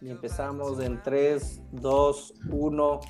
Y empezamos en 3, 2, 1.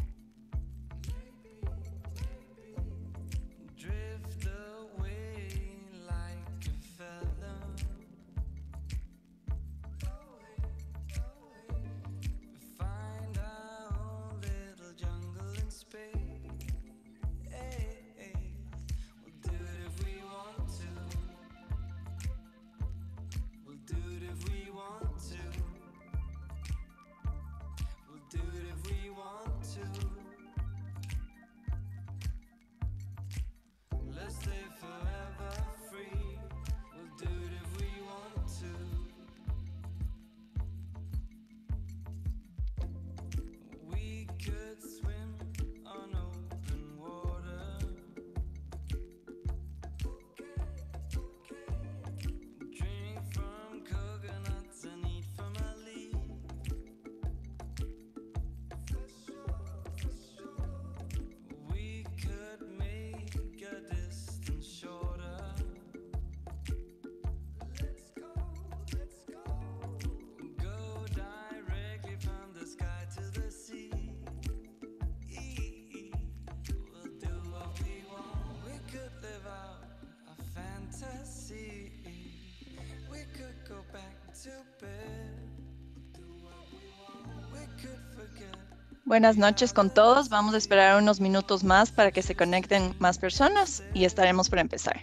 Buenas noches con todos. Vamos a esperar unos minutos más para que se conecten más personas y estaremos para empezar.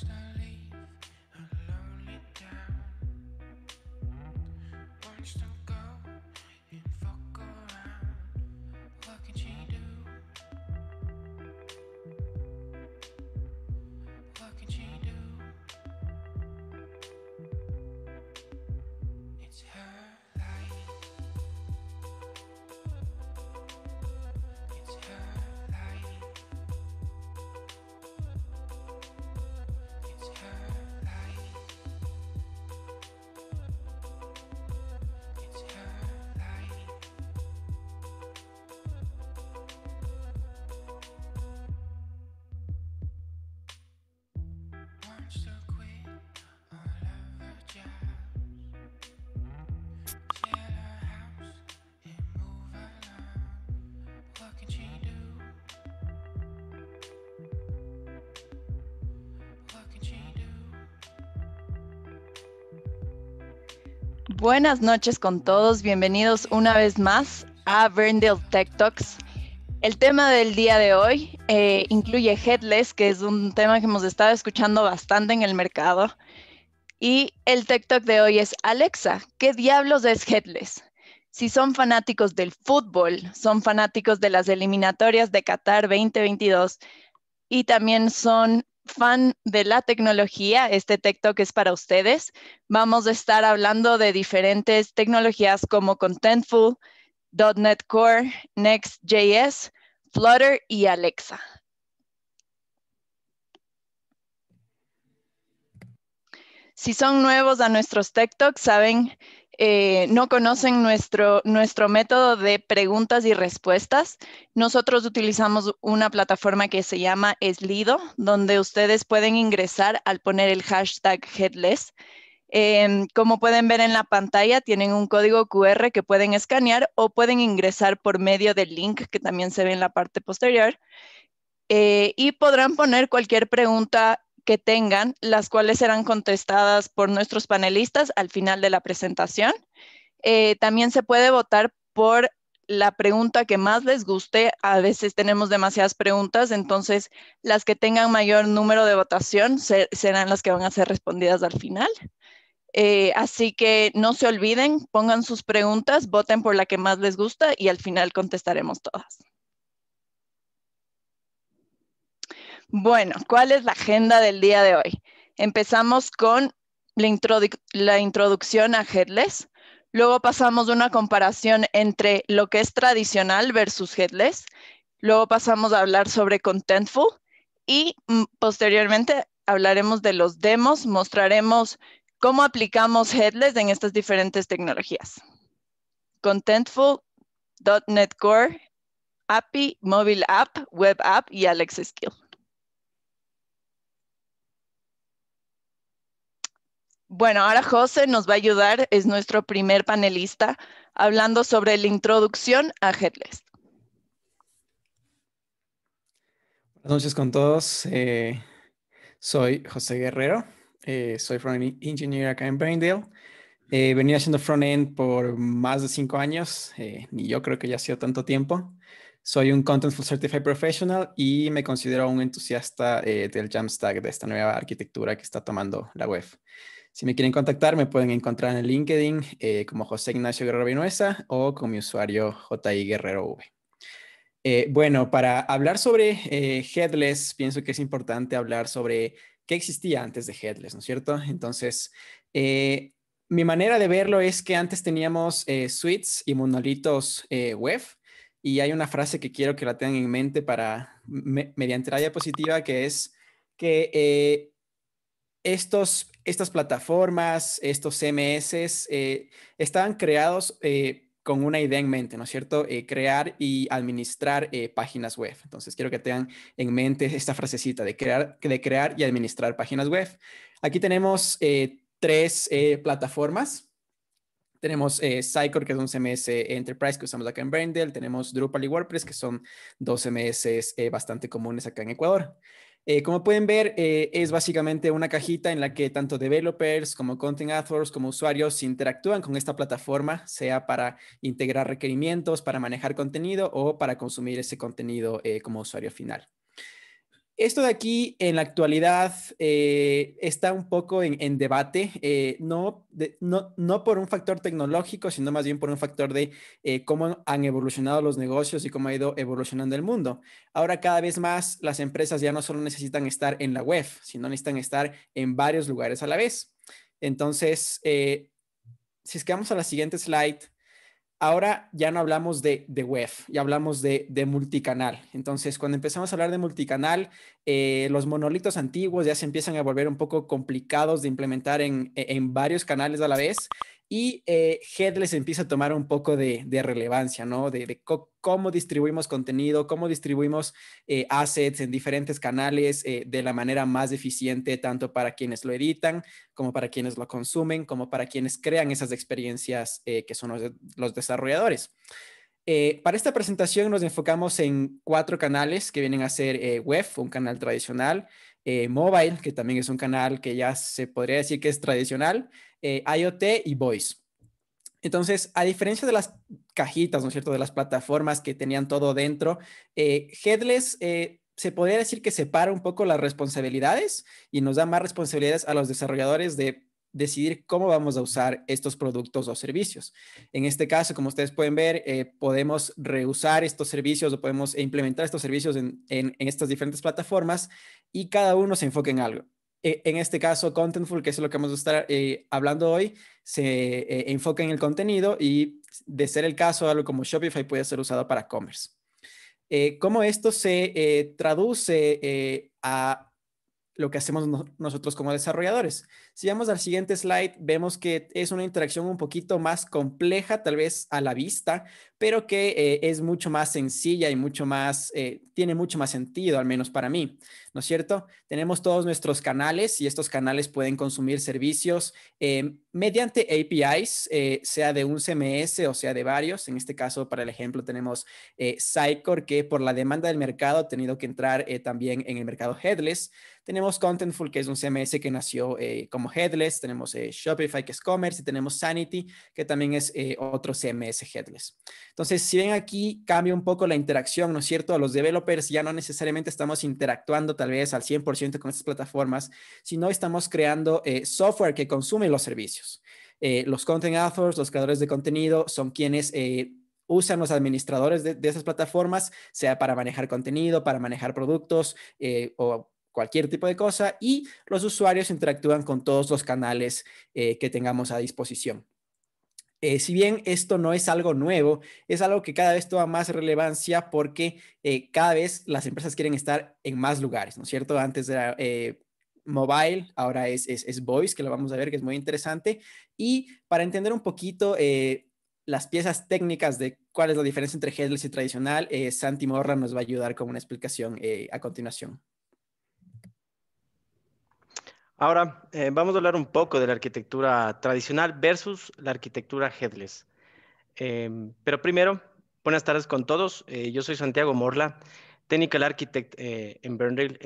constant. Buenas noches con todos, bienvenidos una vez más a Verndale Tech Talks. El tema del día de hoy eh, incluye headless, que es un tema que hemos estado escuchando bastante en el mercado. Y el Tech Talk de hoy es Alexa, ¿qué diablos es headless? Si son fanáticos del fútbol, son fanáticos de las eliminatorias de Qatar 2022 y también son fan de la tecnología, este Tech Talk es para ustedes. Vamos a estar hablando de diferentes tecnologías como Contentful, .NET Core, Next.js, Flutter y Alexa. Si son nuevos a nuestros Tech Talks, saben eh, no conocen nuestro, nuestro método de preguntas y respuestas, nosotros utilizamos una plataforma que se llama Slido, donde ustedes pueden ingresar al poner el hashtag headless. Em, como pueden ver en la pantalla, tienen un código QR que pueden escanear o pueden ingresar por medio del link que también se ve en la parte posterior. Eh, y podrán poner cualquier pregunta que tengan, las cuales serán contestadas por nuestros panelistas al final de la presentación. Eh, también se puede votar por la pregunta que más les guste. A veces tenemos demasiadas preguntas, entonces las que tengan mayor número de votación serán las que van a ser respondidas al final. Eh, así que no se olviden, pongan sus preguntas, voten por la que más les gusta y al final contestaremos todas. Bueno, ¿cuál es la agenda del día de hoy? Empezamos con la, introducción a headless. Luego pasamos a una comparación entre lo que es tradicional versus headless. Luego pasamos a hablar sobre Contentful y mm, posteriormente hablaremos de los demos, mostraremos cómo aplicamos headless en estas diferentes tecnologías. Contentful, .NET Core, API, Mobile App, Web App y Alex Skill. Bueno, ahora José nos va a ayudar, es nuestro primer panelista, hablando sobre la introducción a Headless. Buenas noches con todos. Eh, soy José Guerrero, eh, soy front engineer acá en Braindale. Eh, venía haciendo front-end por más de cinco años, ni eh, yo creo que ya ha sido tanto tiempo. Soy un Contentful Certified Professional y me considero un entusiasta del Jamstack, de esta nueva arquitectura que está tomando la web. Si me quieren contactar, me pueden encontrar en LinkedIn eh, como José Ignacio Guerrero Vinuesa o con mi usuario JI Guerrero V. Eh, bueno, para hablar sobre eh, Headless, pienso que es importante hablar sobre qué existía antes de Headless, ¿no es cierto? Entonces, mi manera de verlo es que antes teníamos suites y monolitos web. Y hay una frase que quiero que la tengan en mente para, mediante la diapositiva, que es que estos, estas plataformas, estos CMS, eh, estaban creados eh, con una idea en mente, ¿no es cierto? Eh, crear y administrar páginas web. Entonces, quiero que tengan en mente esta frasecita de crear, de crear y administrar páginas web. Aquí tenemos tres plataformas. Tenemos Cycor, que es un CMS Enterprise que usamos acá en Brandel. Tenemos Drupal y WordPress, que son dos CMS bastante comunes acá en Ecuador. Eh, como pueden ver, eh, es básicamente una cajita en la que tanto developers como content authors como usuarios interactúan con esta plataforma, sea para integrar requerimientos, para manejar contenido o para consumir ese contenido eh, como usuario final. Esto de aquí en la actualidad eh, está un poco en, debate, eh, no, por un factor tecnológico, sino más bien por un factor de eh, cómo han evolucionado los negocios y cómo ha ido evolucionando el mundo. Ahora cada vez más las empresas ya no solo necesitan estar en la web, sino necesitan estar en varios lugares a la vez. Entonces, si es vamos a la siguiente slide, ahora ya no hablamos de, de web, ya hablamos de, multicanal. Entonces, cuando empezamos a hablar de multicanal, eh, los monolitos antiguos ya se empiezan a volver un poco complicados de implementar en varios canales a la vez y eh, Headless empieza a tomar un poco de, relevancia, ¿no? De, cómo distribuimos contenido, cómo distribuimos eh, assets en diferentes canales eh, de la manera más eficiente, tanto para quienes lo editan, como para quienes lo consumen, como para quienes crean esas experiencias que son los, desarrolladores. para esta presentación nos enfocamos en cuatro canales que vienen a ser web, un canal tradicional, eh, mobile, que también es un canal que ya se podría decir que es tradicional, eh, IoT y voice. Entonces, a diferencia de las cajitas, ¿no es cierto?, de las plataformas que tenían todo dentro, eh, Headless se podría decir que separa un poco las responsabilidades y nos da más responsabilidades a los desarrolladores de decidir cómo vamos a usar estos productos o servicios. En este caso, como ustedes pueden ver, eh, podemos reusar estos servicios o podemos implementar estos servicios en, estas diferentes plataformas y cada uno se enfoque en algo. E, en este caso, Contentful, que es lo que vamos a estar eh, hablando hoy, se eh, enfoca en el contenido y de ser el caso, algo como Shopify puede ser usado para commerce. ¿Cómo esto se traduce a lo que hacemos nosotros como desarrolladores. Si vamos al siguiente slide, vemos que es una interacción un poquito más compleja, tal vez a la vista, pero que eh, es mucho más sencilla y mucho más, eh, tiene mucho más sentido, al menos para mí. ¿no es cierto? Tenemos todos nuestros canales y estos canales pueden consumir servicios eh, mediante APIs, eh, sea de un CMS o sea de varios. En este caso, para el ejemplo, tenemos eh, que por la demanda del mercado ha tenido que entrar eh, también en el mercado headless. Tenemos Contentful, que es un CMS que nació como headless. Tenemos Shopify, que es commerce. Y tenemos Sanity, que también es otro CMS headless. Entonces, si ven aquí, cambia un poco la interacción, ¿no es cierto? A los developers ya no necesariamente estamos interactuando tal vez al 100% con estas plataformas, sino estamos creando eh, software que consume los servicios. Eh, los content authors, los creadores de contenido, son quienes eh, usan los administradores de, esas plataformas, sea para manejar contenido, para manejar productos o cualquier tipo de cosa, y los usuarios interactúan con todos los canales que tengamos a disposición. Eh, si bien esto no es algo nuevo, es algo que cada vez toma más relevancia porque eh, cada vez las empresas quieren estar en más lugares, ¿no es cierto? Antes era eh, mobile, ahora es, es, voice, que lo vamos a ver, que es muy interesante. Y para entender un poquito las piezas técnicas de cuál es la diferencia entre headless y tradicional, Santi Morra nos va a ayudar con una explicación a continuación. Ahora eh, vamos a hablar un poco de la arquitectura tradicional versus la arquitectura headless. Em, pero primero, buenas tardes con todos. Eh, yo soy Santiago Morla, Technical Architect eh, en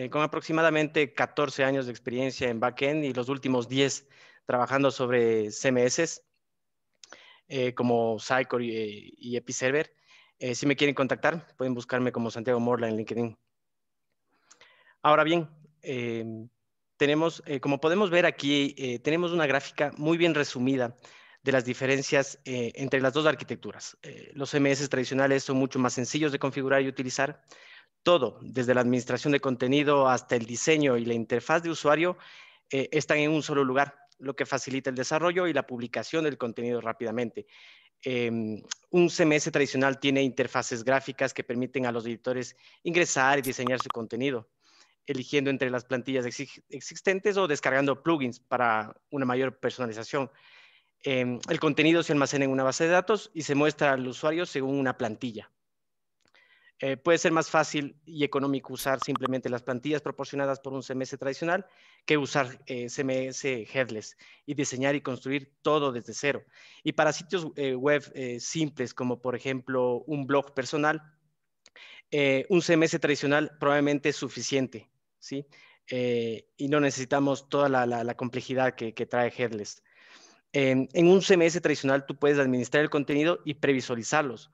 con aproximadamente 14 años de experiencia en backend y los últimos 10 trabajando sobre CMS como Cycle y, y EpiServer. si me quieren contactar, pueden buscarme como Santiago Morla en LinkedIn. Ahora bien, em, eh, como podemos ver aquí, eh, tenemos una gráfica muy bien resumida de las diferencias eh, entre las dos arquitecturas. los CMS tradicionales son mucho más sencillos de configurar y utilizar. Todo, desde la administración de contenido hasta el diseño y la interfaz de usuario, están en un solo lugar, lo que facilita el desarrollo y la publicación del contenido rápidamente. Em, un CMS tradicional tiene interfaces gráficas que permiten a los editores ingresar y diseñar su contenido eligiendo entre las plantillas existentes o descargando plugins para una mayor personalización. Em, el contenido se almacena en una base de datos y se muestra al usuario según una plantilla. Eh, puede ser más fácil y económico usar simplemente las plantillas proporcionadas por un CMS tradicional que usar eh, CMS headless y diseñar y construir todo desde cero. Y para sitios eh, web simples, como por ejemplo un blog personal, un CMS tradicional probablemente es suficiente. ¿sí? Eh, y no necesitamos toda la, complejidad que, trae Headless. En, un CMS tradicional tú puedes administrar el contenido y previsualizarlos.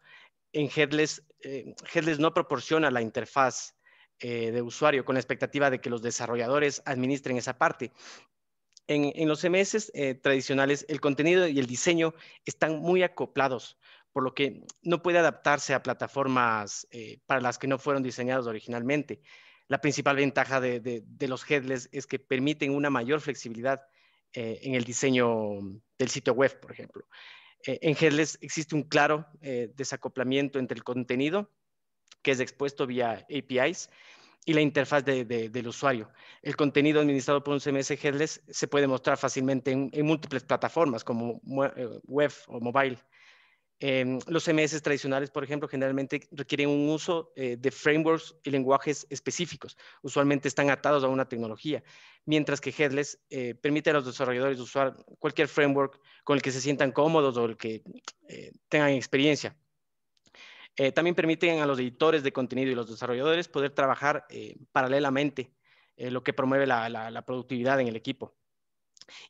En Headless, eh, Headless no proporciona la interfaz eh, de usuario con la expectativa de que los desarrolladores administren esa parte. En, en los CMS tradicionales, el contenido y el diseño están muy acoplados, por lo que no puede adaptarse a plataformas para las que no fueron diseñados originalmente. La principal ventaja de, los headless es que permiten una mayor flexibilidad eh, en el diseño del sitio web, por ejemplo. Eh, en headless existe un claro eh, desacoplamiento entre el contenido que es expuesto vía APIs y la interfaz del usuario. El contenido administrado por un CMS headless se puede mostrar fácilmente en múltiples plataformas como web o mobile, Em, los CMS tradicionales, por ejemplo, generalmente requieren un uso eh, de frameworks y lenguajes específicos. Usualmente están atados a una tecnología, mientras que Headless eh, permite a los desarrolladores usar cualquier framework con el que se sientan cómodos o el que eh, tengan experiencia. también permiten a los editores de contenido y los desarrolladores poder trabajar paralelamente, lo que promueve la productividad en el equipo.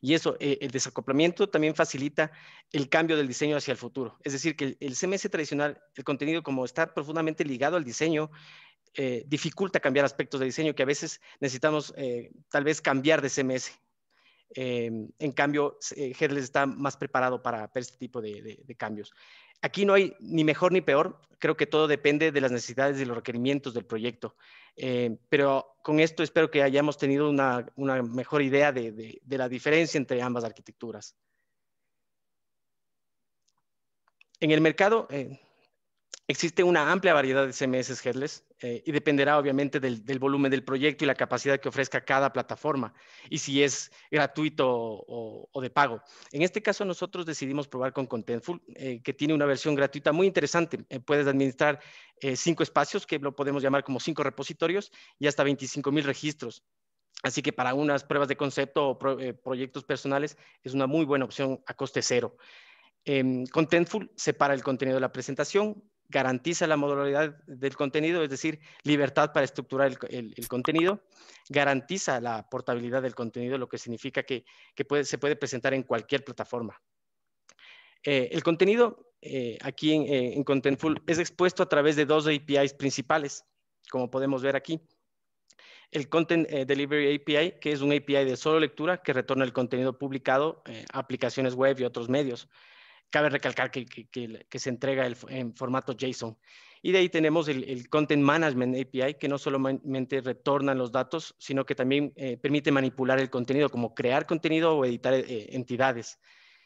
Y eso, eh, el desacoplamiento también facilita el cambio del diseño hacia el futuro. Es decir, que el, CMS tradicional, el contenido como está profundamente ligado al diseño, eh, dificulta cambiar aspectos de diseño que a veces necesitamos eh, tal vez cambiar de CMS. Em, en cambio, Headless está más preparado para, este tipo de cambios. Aquí no hay ni mejor ni peor, creo que todo depende de las necesidades y los requerimientos del proyecto. Eh, pero con esto espero que hayamos tenido una, mejor idea de, la diferencia entre ambas arquitecturas. En el mercado eh, existe una amplia variedad de CMS headless eh, y dependerá obviamente del, volumen del proyecto y la capacidad que ofrezca cada plataforma y si es gratuito o, de pago. En este caso nosotros decidimos probar con Contentful, eh, que tiene una versión gratuita muy interesante. Eh, puedes administrar cinco espacios, que lo podemos llamar como cinco repositorios, y hasta 25.000 mil registros. Así que para unas pruebas de concepto o proyectos personales es una muy buena opción a coste cero. Em, Contentful separa el contenido de la presentación, garantiza la modularidad del contenido, es decir, libertad para estructurar el, contenido, garantiza la portabilidad del contenido, lo que significa que, se puede presentar en cualquier plataforma. Eh, el contenido eh, aquí en, eh, en, Contentful es expuesto a través de dos APIs principales, como podemos ver aquí. El Content Delivery API, que es un API de solo lectura que retorna el contenido publicado a aplicaciones web y otros medios Cabe recalcar que, se entrega en formato JSON. Y de ahí tenemos el, Content Management API, que no solamente retorna los datos, sino que también eh, permite manipular el contenido, como crear contenido o editar eh, entidades.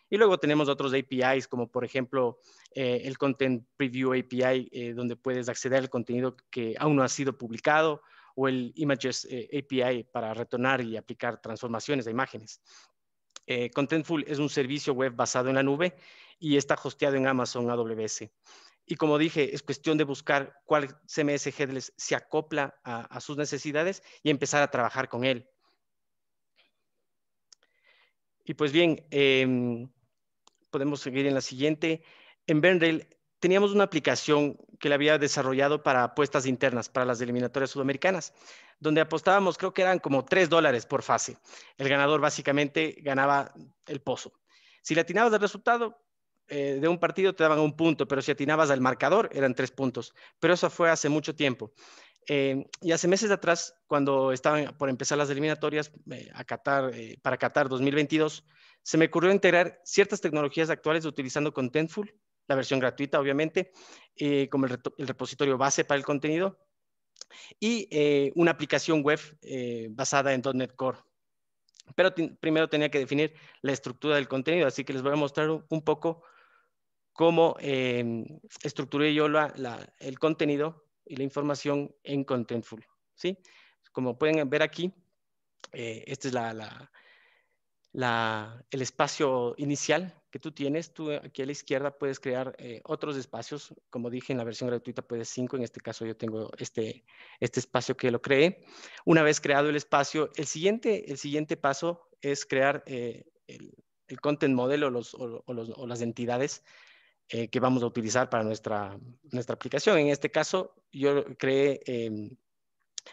Y luego tenemos otros APIs, como por ejemplo eh, el Content Preview API, donde puedes acceder al contenido que aún no ha sido publicado, o el Images API para retornar y aplicar transformaciones de imágenes. Contentful es un servicio web basado en la nube y está hosteado en Amazon AWS. Y como dije, es cuestión de buscar cuál CMS Headless se acopla a, sus necesidades y empezar a trabajar con él. Y pues bien, em, podemos seguir en la siguiente. En Bernrail teníamos una aplicación que la había desarrollado para apuestas internas, para las eliminatorias sudamericanas, donde apostábamos, creo que eran como 3 dólares por fase. El ganador básicamente ganaba el pozo. Si le atinabas el resultado, eh, de un partido te daban un punto, pero si atinabas al marcador eran tres puntos. Pero eso fue hace mucho tiempo. Eh, y hace meses atrás, cuando estaban por empezar las eliminatorias eh, a Qatar, para Qatar 2022, se me ocurrió integrar ciertas tecnologías actuales utilizando Contentful, la versión gratuita, obviamente, como el, repositorio base para el contenido, y una aplicación web basada en .NET Core. Pero primero tenía que definir la estructura del contenido, así que les voy a mostrar un poco cómo eh, estructuré yo el contenido y la información en Contentful. ¿sí? Como pueden ver aquí, este es el espacio inicial que tú tienes. Tú aquí a la izquierda puedes crear eh, otros espacios. Como dije, en la versión gratuita puedes cinco. En este caso yo tengo este, este, espacio que lo creé. Una vez creado el espacio, el siguiente, el siguiente paso es crear eh, el, content model o, o, las entidades eh, que vamos a utilizar para nuestra, nuestra aplicación. En este caso, yo creé em,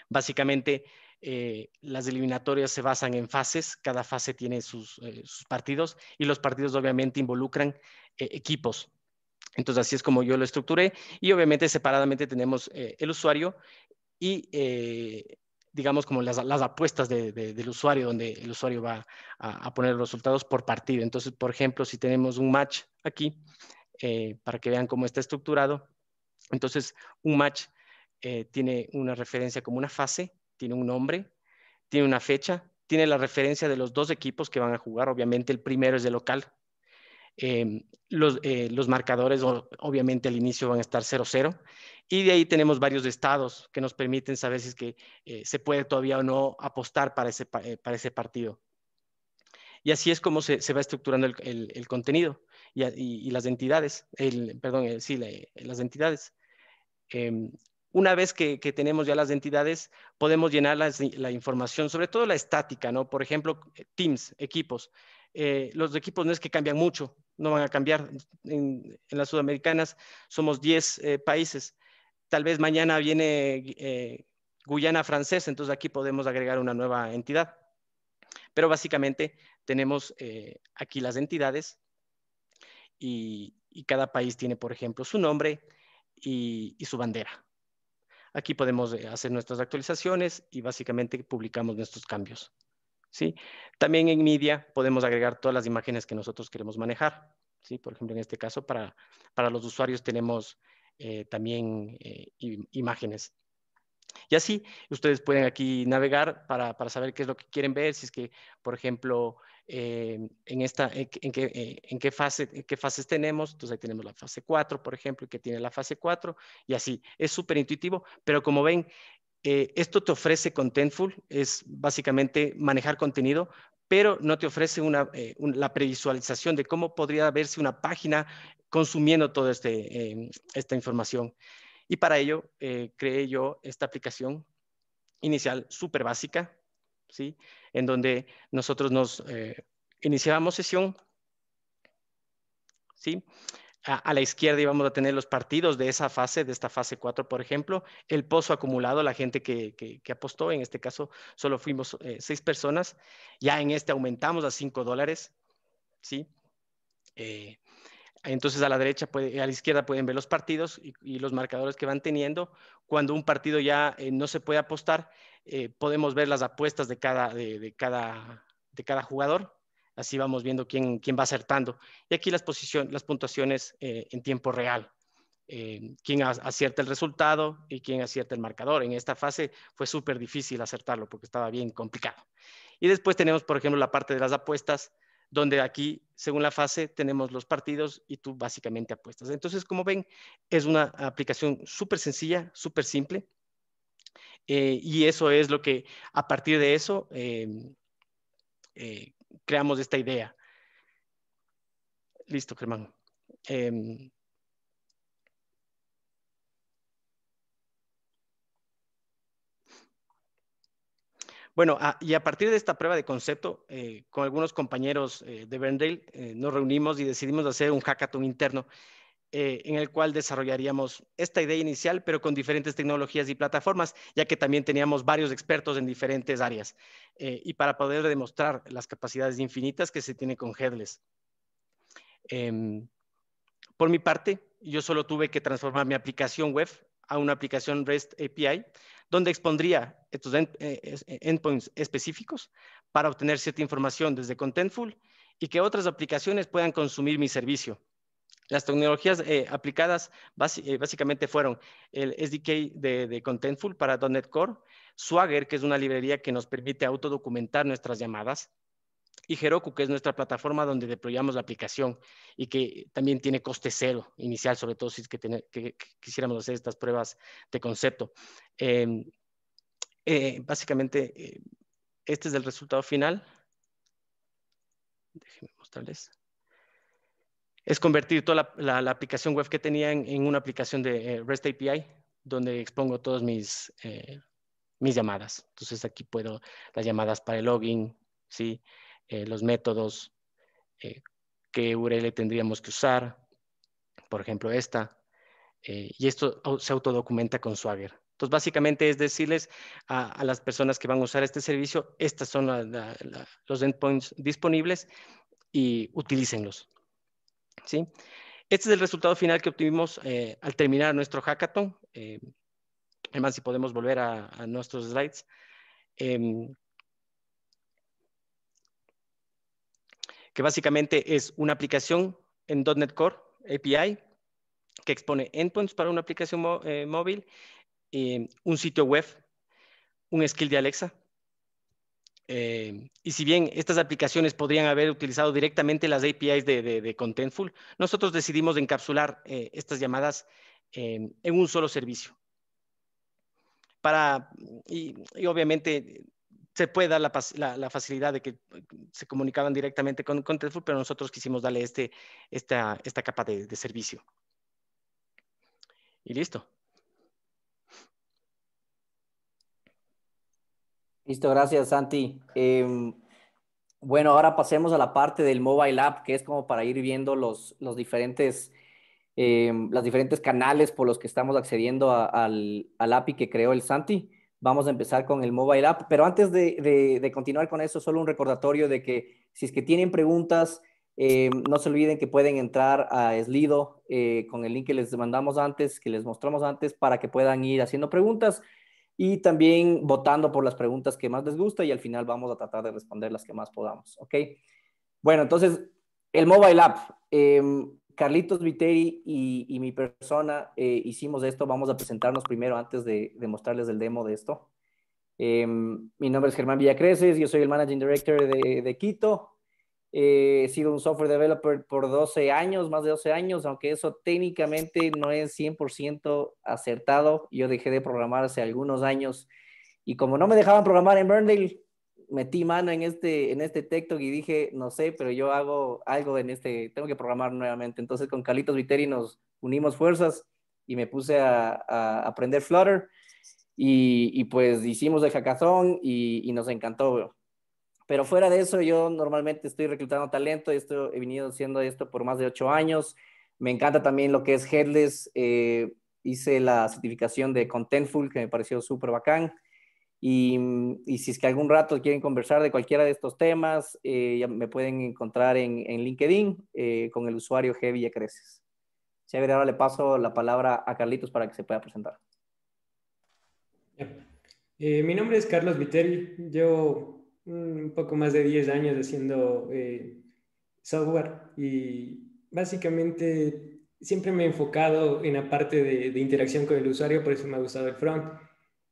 básicamente eh, las eliminatorias se basan en fases, cada fase tiene sus, eh, partidos y los partidos obviamente involucran equipos. Entonces así es como yo lo estructuré y obviamente separadamente tenemos el usuario y digamos, como las, apuestas del usuario, donde el usuario va a, a, poner resultados por partido. Entonces, por ejemplo, si tenemos un match aquí, eh, para que vean cómo está estructurado. Entonces, un match eh, tiene una referencia como una fase, tiene un nombre, tiene una fecha, tiene la referencia de los dos equipos que van a jugar. Obviamente, el primero es de local. Em, eh, los, marcadores, obviamente, al inicio van a estar 0-0. Y de ahí tenemos varios estados que nos permiten saber si es que se puede todavía o no apostar para ese, partido. Y así es como se, va estructurando el contenido y, las entidades, perdón, eh, sí, las entidades. Em, una vez que, tenemos ya las entidades, podemos llenar la información, sobre todo la estática, ¿no? Por ejemplo, teams, equipos. Eh, los equipos no es que cambian mucho, no van a cambiar. En, las sudamericanas somos 10 eh, países. Tal vez mañana viene Guyana francesa, entonces aquí podemos agregar una nueva entidad. Pero básicamente tenemos aquí las entidades y, cada país tiene, por ejemplo, su nombre y, su bandera. Aquí podemos eh, hacer nuestras actualizaciones y básicamente publicamos nuestros cambios. ¿sí? También en Media podemos agregar todas las imágenes que nosotros queremos manejar. ¿sí? Por ejemplo, en este caso, para, para los usuarios tenemos eh, también eh, imágenes. Y así ustedes pueden aquí navegar para, para, saber qué es lo que quieren ver, si es que, por ejemplo, eh, en, esta, en, qué, en, qué, eh, fase, qué fases tenemos. Entonces ahí tenemos la fase 4, por ejemplo, que tiene la fase 4 y así. Es súper intuitivo, pero como ven, eh, esto te ofrece Contentful, es básicamente manejar contenido, pero no te ofrece una, la previsualización de cómo podría verse una página consumiendo toda este, esta información. Y para ello eh, creé yo esta aplicación inicial súper básica, ¿sí? En donde nosotros nos eh, iniciábamos sesión, ¿sí? A, la izquierda íbamos a tener los partidos de esa fase, de esta fase 4, por ejemplo, el pozo acumulado, la gente que, apostó, en este caso solo fuimos eh, seis personas, ya en este aumentamos a cinco dólares, ¿sí? Eh, entonces a la derecha, a la izquierda pueden ver los partidos y, los marcadores que van teniendo. Cuando un partido ya eh, no se puede apostar, eh, podemos ver las apuestas de cada, jugador. Así vamos viendo quién, va acertando. Y aquí las, posición, las puntuaciones eh, en tiempo real. quién acierta el resultado y quién acierta el marcador. En esta fase fue súper difícil acertarlo porque estaba bien complicado. Y después tenemos, por ejemplo, la parte de las apuestas donde aquí, según la fase, tenemos los partidos y tú básicamente apuestas. Entonces, como ven, es una aplicación súper sencilla, súper simple. Eh, y eso es lo que, a partir de eso, em, eh, creamos esta idea. Listo, Germán. Em, Bueno, ah, y a partir de esta prueba de concepto, eh, con algunos compañeros eh, de Berndale eh, nos reunimos y decidimos hacer un hackathon interno en el cual desarrollaríamos esta idea inicial, pero con diferentes tecnologías y plataformas, ya que también teníamos varios expertos en diferentes áreas y para poder demostrar las capacidades infinitas que se tiene con Headless. Em, por mi parte, yo solo tuve que transformar mi aplicación web a una aplicación REST API, donde expondría estos eh, eh, endpoints específicos para obtener cierta información desde Contentful y que otras aplicaciones puedan consumir mi servicio. Las tecnologías eh, aplicadas básicamente fueron el SDK de, de, Contentful para .NET Core, Swagger, que es una librería que nos permite autodocumentar nuestras llamadas, y Heroku, que es nuestra plataforma donde deployamos la aplicación y que también tiene coste cero inicial, sobre todo si es que, quisiéramos hacer estas pruebas de concepto. Em, eh, básicamente, eh, este es el resultado final. Déjenme mostrarles. Es convertir toda la, aplicación web que tenía en, una aplicación de eh, REST API, donde expongo todas mis, mis llamadas. Entonces aquí puedo las llamadas para el login, ¿sí? sí eh, los métodos eh, que URL tendríamos que usar, por ejemplo esta, eh, y esto se autodocumenta con Swagger. Entonces, básicamente es decirles a, las personas que van a usar este servicio, estos son los endpoints disponibles y utilícenlos. ¿sí? Este es el resultado final que obtuvimos al terminar nuestro hackathon. además, si podemos volver a, nuestros slides. Em, que básicamente es una aplicación en .NET Core API que expone endpoints para una aplicación eh, móvil, eh, un sitio web, un skill de Alexa. Eh, y si bien estas aplicaciones podrían haber utilizado directamente las APIs de, Contentful, nosotros decidimos encapsular estas llamadas en un solo servicio. Para, y obviamente se puede dar la, facilidad de que eh, se comunicaban directamente con, con pero nosotros quisimos darle este, esta, esta capa de, servicio. Y listo. Listo, gracias Santi. Em, bueno, ahora pasemos a la parte del Mobile App, que es como para ir viendo los, diferentes, em, diferentes canales por los que estamos accediendo al, al API que creó el Santi vamos a empezar con el mobile app. Pero antes de, continuar con eso, solo un recordatorio de que si es que tienen preguntas, eh, no se olviden que pueden entrar a Slido eh, con el link que les mandamos antes, que les mostramos antes, para que puedan ir haciendo preguntas y también votando por las preguntas que más les gusta y al final vamos a tratar de responder las que más podamos, ¿ok? Bueno, entonces, el mobile app. Em, Carlitos Viteri y, mi persona eh, hicimos esto. Vamos a presentarnos primero antes de, mostrarles el demo de esto. Em, mi nombre es Germán Villacreces, yo soy el Managing Director de, Quito. Eh, he sido un software developer por 12 años, más de 12 años, aunque eso técnicamente no es 100% acertado. Yo dejé de programar hace algunos años y como no me dejaban programar en Burndale, metí mano en este, en este y dije, no sé, pero yo hago algo en este, tengo que programar nuevamente. Entonces con Carlitos Viteri nos unimos fuerzas y me puse a, aprender Flutter y, pues hicimos el hackathon y, nos encantó. Pero fuera de eso, yo normalmente estoy reclutando talento, esto, he venido haciendo esto por más de ocho años. Me encanta también lo que es Headless. Eh, hice la certificación de Contentful, que me pareció súper bacán. Mm, y, si es que algún rato quieren conversar de cualquiera de estos temas, eh, ya me pueden encontrar en, LinkedIn eh, con el usuario G Villacreces. ver ahora le paso la palabra a Carlitos para que se pueda presentar. Eh, mi nombre es Carlos Viteri. Llevo un poco más de 10 años haciendo software y básicamente siempre me he enfocado en la parte de, de interacción con el usuario, por eso me ha gustado el front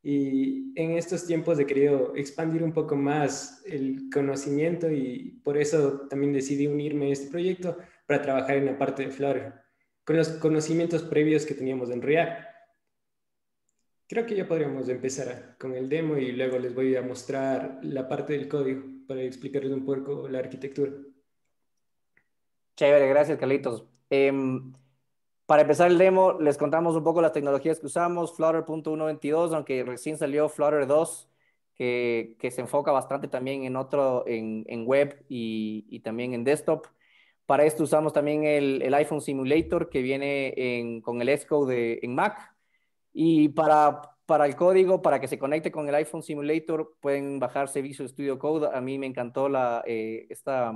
y en estos tiempos he querido expandir un poco más el conocimiento y por eso también decidí unirme a este proyecto para trabajar en la parte de Flutter, con los conocimientos previos que teníamos en React. Creo que ya podríamos empezar con el demo y luego les voy a mostrar la parte del código para explicarles un poco la arquitectura. Chévere, gracias Carlitos. Em, para empezar el demo, les contamos un poco las tecnologías que usamos, Flutter.122, aunque recién salió Flutter 2, que, se enfoca bastante también en, otro, en, web y, también en desktop. Para esto usamos también el, iPhone Simulator que viene con el Xcode en Mac. Y para, el código, para que se conecte con el iPhone Simulator, pueden bajar Visual Studio Code. A mí me encantó la, eh, esta,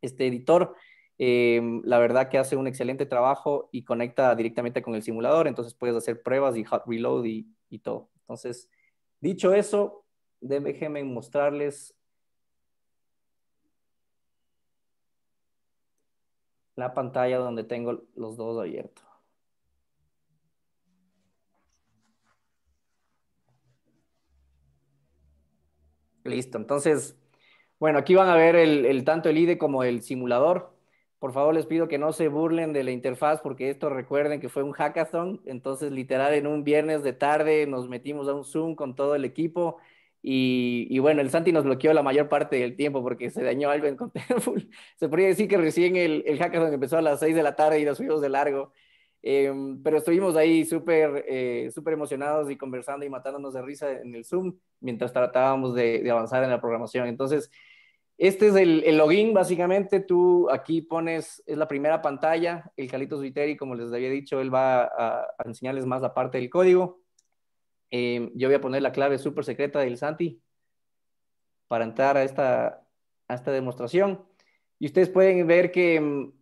este editor Em, la verdad que hace un excelente trabajo y conecta directamente con el simulador, entonces puedes hacer pruebas y hot reload y, todo. Entonces, dicho eso, déjenme mostrarles la pantalla donde tengo los dos abiertos. Listo, entonces, bueno, aquí van a ver el tanto el IDE como el simulador. Por favor, les pido que no se burlen de la interfaz porque esto recuerden que fue un hackathon. Entonces, literal, en un viernes de tarde nos metimos a un Zoom con todo el equipo. Y, bueno, el Santi nos bloqueó la mayor parte del tiempo porque se dañó algo en Contentful. Se podría decir que recién el, hackathon empezó a las 6 de la tarde y nos fuimos de largo. Em, pero estuvimos ahí súper eh, súper emocionados y conversando y matándonos de risa en el Zoom mientras tratábamos de, de avanzar en la programación. Entonces, este es el, el, login, básicamente. Tú aquí pones, es la primera pantalla. El Carlitos Viteri, como les había dicho, él va a, enseñarles más la parte del código. Em, yo voy a poner la clave súper secreta del Santi para entrar a esta, a esta demostración. Y ustedes pueden ver que, em,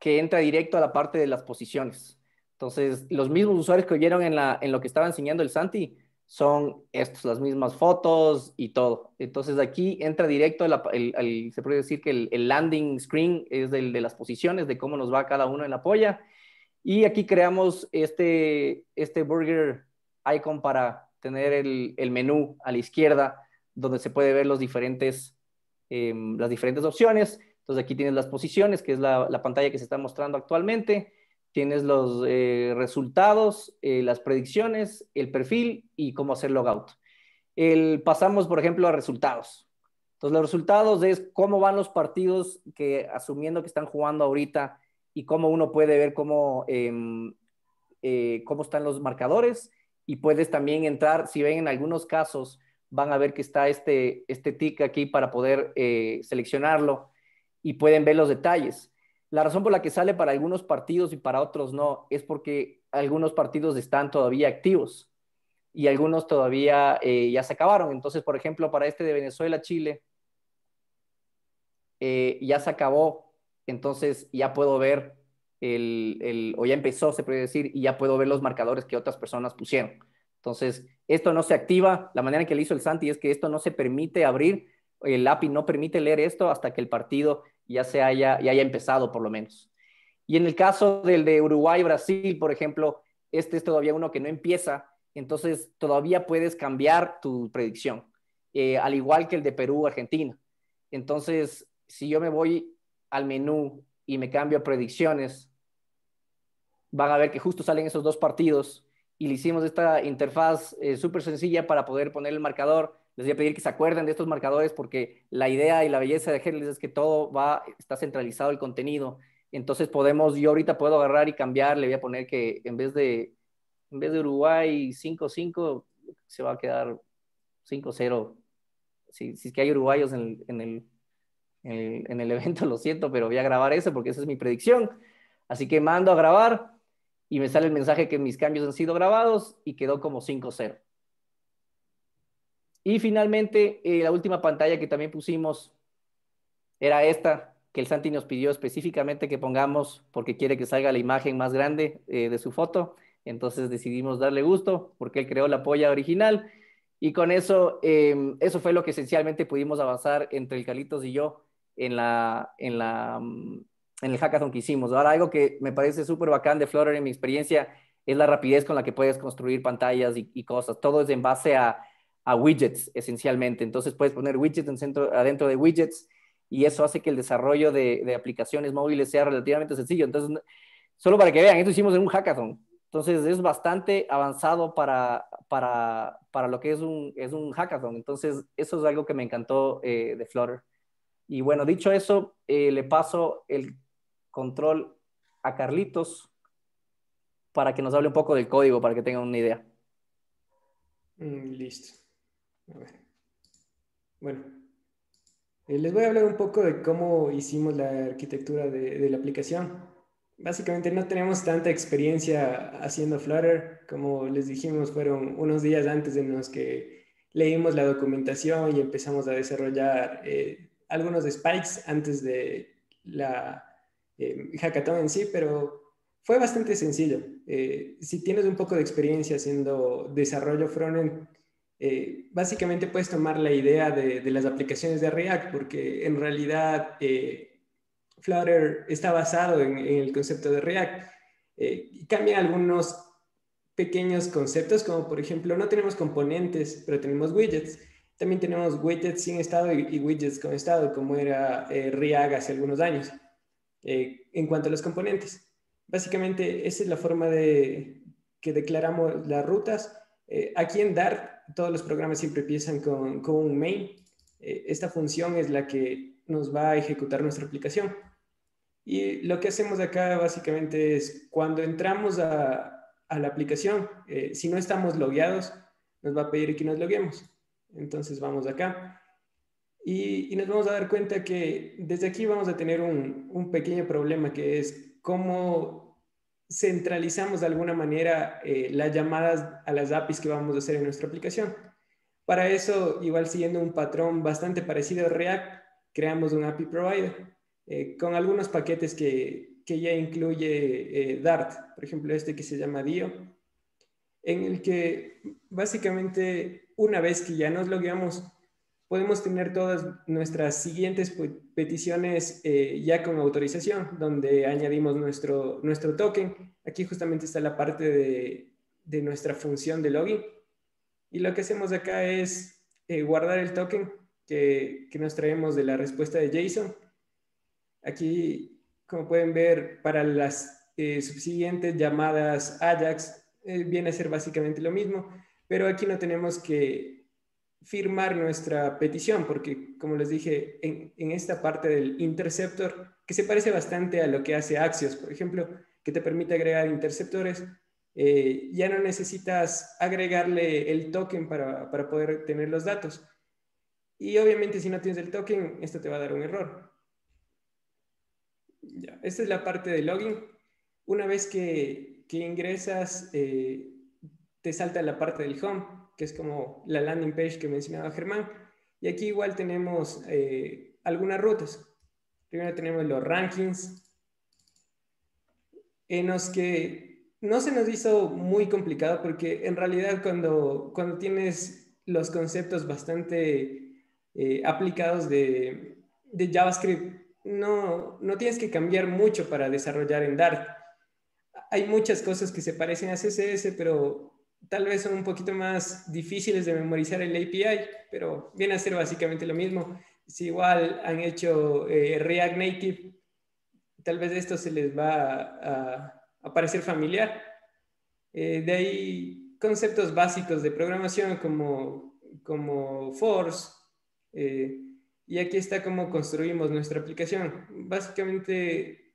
que entra directo a la parte de las posiciones. Entonces, los mismos usuarios que oyeron en, la, en lo que estaba enseñando el Santi, son estas las mismas fotos y todo. Entonces aquí entra directo, el, se puede decir que el, landing screen es el de las posiciones, de cómo nos va cada uno en la polla. Y aquí creamos este, este burger icon para tener el, el, menú a la izquierda, donde se puede ver los diferentes, em, las diferentes opciones. Entonces aquí tienes las posiciones, que es la, pantalla que se está mostrando actualmente tienes los eh, resultados, eh, las predicciones, el perfil y cómo hacer logout. El, pasamos, por ejemplo, a resultados. Entonces, los resultados es cómo van los partidos que, asumiendo que están jugando ahorita, y cómo uno puede ver cómo, em, eh, cómo están los marcadores. Y puedes también entrar, si ven en algunos casos, van a ver que está este, este tick aquí para poder seleccionarlo y pueden ver los detalles. La razón por la que sale para algunos partidos y para otros no es porque algunos partidos están todavía activos y algunos todavía eh, ya se acabaron. Entonces, por ejemplo, para este de Venezuela-Chile, eh, ya se acabó, entonces ya puedo ver el, o ya empezó, se puede decir, y ya puedo ver los marcadores que otras personas pusieron. Entonces, esto no se activa, la manera en que lo hizo el Santi es que esto no se permite abrir, el API no permite leer esto hasta que el partido ya se haya, haya empezado por lo menos. Y en el caso del de Uruguay, Brasil, por ejemplo, este es todavía uno que no empieza, entonces todavía puedes cambiar tu predicción, eh, al igual que el de Perú, Argentina. Entonces, si yo me voy al menú y me cambio a predicciones, van a ver que justo salen esos dos partidos y le hicimos esta interfaz eh, súper sencilla para poder poner el marcador les voy a pedir que se acuerden de estos marcadores porque la idea y la belleza de Headless es que todo va, está centralizado el contenido. Entonces podemos, yo ahorita puedo agarrar y cambiar, le voy a poner que en vez de, en vez de Uruguay 5-5, se va a quedar 5-0. Si, si, es que hay uruguayos en, el, en, el, en el evento, lo siento, pero voy a grabar ese porque esa es mi predicción. Así que mando a grabar y me sale el mensaje que mis cambios han sido grabados y quedó como 5-0. Y finalmente, eh, la última pantalla que también pusimos era esta, que el Santi nos pidió específicamente que pongamos porque quiere que salga la imagen más grande eh, de su foto. Entonces decidimos darle gusto porque él creó la polla original. Y con eso, em, eso fue lo que esencialmente pudimos avanzar entre el Calitos y yo en, la, en, la, mm, en el hackathon que hicimos. Ahora, algo que me parece súper bacán de Flutter en mi experiencia es la rapidez con la que puedes construir pantallas y cosas. Todo es en base a a widgets esencialmente. Entonces puedes poner widgets en centro, adentro de widgets y eso hace que el desarrollo de, aplicaciones móviles sea relativamente sencillo. Entonces, solo para que vean, esto hicimos en un hackathon. Entonces es bastante avanzado para, para, lo que es un, es un hackathon. Entonces eso es algo que me encantó eh, de Flutter. Y bueno, dicho eso, eh, le paso el control a Carlitos para que nos hable un poco del código, para que tengan una idea. Mm, listo. Bueno, eh, les voy a hablar un poco de cómo hicimos la arquitectura de, la aplicación. Básicamente no tenemos tanta experiencia haciendo Flutter. Como les dijimos, fueron unos días antes de los que leímos la documentación y empezamos a desarrollar eh, algunos spikes antes de la eh, hackathon en sí, pero fue bastante sencillo. si tienes un poco de experiencia haciendo desarrollo frontend, eh, básicamente puedes tomar la idea de, las aplicaciones de React, porque en realidad eh, Flutter está basado en, el concepto de React. Eh, y cambia algunos pequeños conceptos, como por ejemplo, no tenemos componentes, pero tenemos widgets. También tenemos widgets sin estado y, y widgets con estado, como era eh, React hace algunos años, en cuanto a los componentes. Básicamente, esa es la forma de que declaramos las rutas eh, aquí en Dart, todos los programas siempre empiezan con, un main. Eh, esta función es la que nos va a ejecutar nuestra aplicación. Y lo que hacemos acá básicamente es cuando entramos a, la aplicación, eh, si no estamos logueados, nos va a pedir que nos logueemos. Entonces vamos acá y, nos vamos a dar cuenta que desde aquí vamos a tener un, un pequeño problema que es cómo centralizamos de alguna manera eh, las llamadas a las APIs que vamos a hacer en nuestra aplicación. Para eso, igual siguiendo un patrón bastante parecido a React, creamos un API provider eh, con algunos paquetes que, ya incluye eh, Dart, por ejemplo este que se llama Dio, en el que básicamente una vez que ya nos logueamos podemos tener todas nuestras siguientes peticiones eh, ya con autorización, donde añadimos nuestro, nuestro token. Aquí justamente está la parte de, de nuestra función de login. Y lo que hacemos acá es eh, guardar el token que, que nos traemos de la respuesta de JSON. Aquí, como pueden ver, para las eh, subsiguientes llamadas Ajax, viene a ser básicamente lo mismo, pero aquí no tenemos que firmar nuestra petición, porque como les dije, en, esta parte del interceptor, que se parece bastante a lo que hace Axios, por ejemplo, que te permite agregar interceptores, eh, ya no necesitas agregarle el token para, poder tener los datos. Y obviamente si no tienes el token, esto te va a dar un error. Ya, esta es la parte de login. Una vez que, ingresas, eh, te salta la parte del home que es como la landing page que mencionaba Germán. Y aquí igual tenemos eh, algunas rutas. Primero tenemos los rankings, en los que no se nos hizo muy complicado porque en realidad cuando, cuando tienes los conceptos bastante eh, aplicados de, de JavaScript, no, no tienes que cambiar mucho para desarrollar en Dart. Hay muchas cosas que se parecen a CSS, pero tal vez son un poquito más difíciles de memorizar el API, pero viene a ser básicamente lo mismo. Si igual han hecho eh, React Native, tal vez esto se les va a, aparecer parecer familiar. Eh, de ahí conceptos básicos de programación como, como force. Eh, y aquí está cómo construimos nuestra aplicación. Básicamente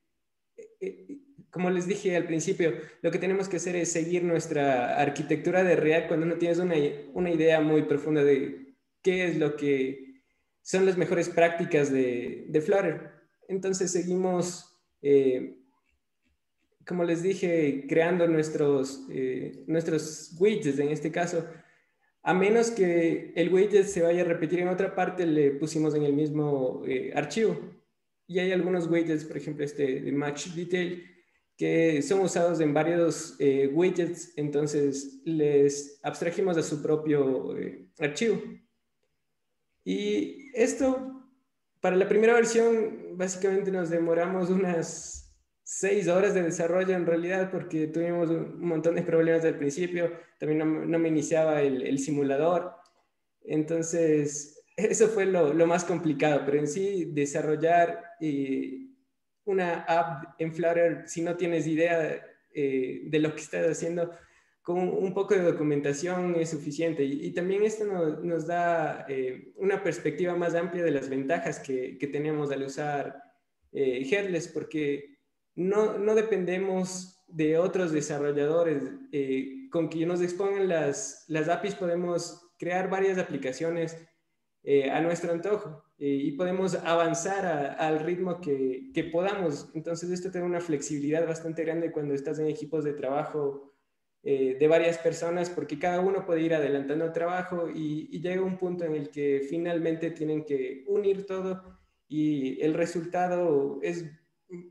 como les dije al principio, lo que tenemos que hacer es seguir nuestra arquitectura de React cuando no tienes una, una idea muy profunda de qué es lo que son las mejores prácticas de, de Flutter. Entonces seguimos, eh, como les dije, creando nuestros, eh, nuestros widgets en este caso. A menos que el widget se vaya a repetir en otra parte, le pusimos en el mismo eh, archivo. Y hay algunos widgets, por ejemplo este de Match Detail, que son usados en varios eh, widgets, entonces les abstrajimos de su propio eh, archivo. Y esto, para la primera versión, básicamente nos demoramos unas seis horas de desarrollo en realidad, porque tuvimos un montón de problemas al principio, también no, me iniciaba el, el, simulador. Entonces, eso fue lo, lo, más complicado, pero en sí, desarrollar y una app en Flutter si no tienes idea eh, de lo que estás haciendo? Con un poco de documentación es suficiente. Y, también esto nos, da eh, una perspectiva más amplia de las ventajas que, que tenemos al usar eh, Headless, porque no, dependemos de otros desarrolladores. Eh, con que nos expongan las, las APIs podemos crear varias aplicaciones eh, a nuestro antojo eh, y podemos avanzar al ritmo que, podamos. Entonces esto te una flexibilidad bastante grande cuando estás en equipos de trabajo eh, de varias personas porque cada uno puede ir adelantando el trabajo y, llega un punto en el que finalmente tienen que unir todo y el resultado es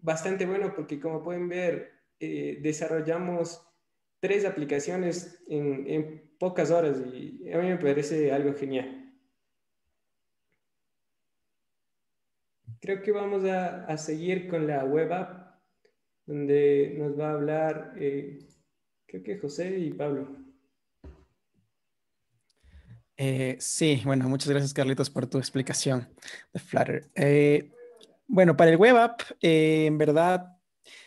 bastante bueno porque como pueden ver desarrollamos tres aplicaciones en, en pocas horas y a mí me parece algo genial. creo que vamos a, seguir con la web app, donde nos va a hablar, eh, creo que José y Pablo. Eh, sí, bueno, muchas gracias Carlitos por tu explicación de Flutter. Eh, bueno, para el web app, en verdad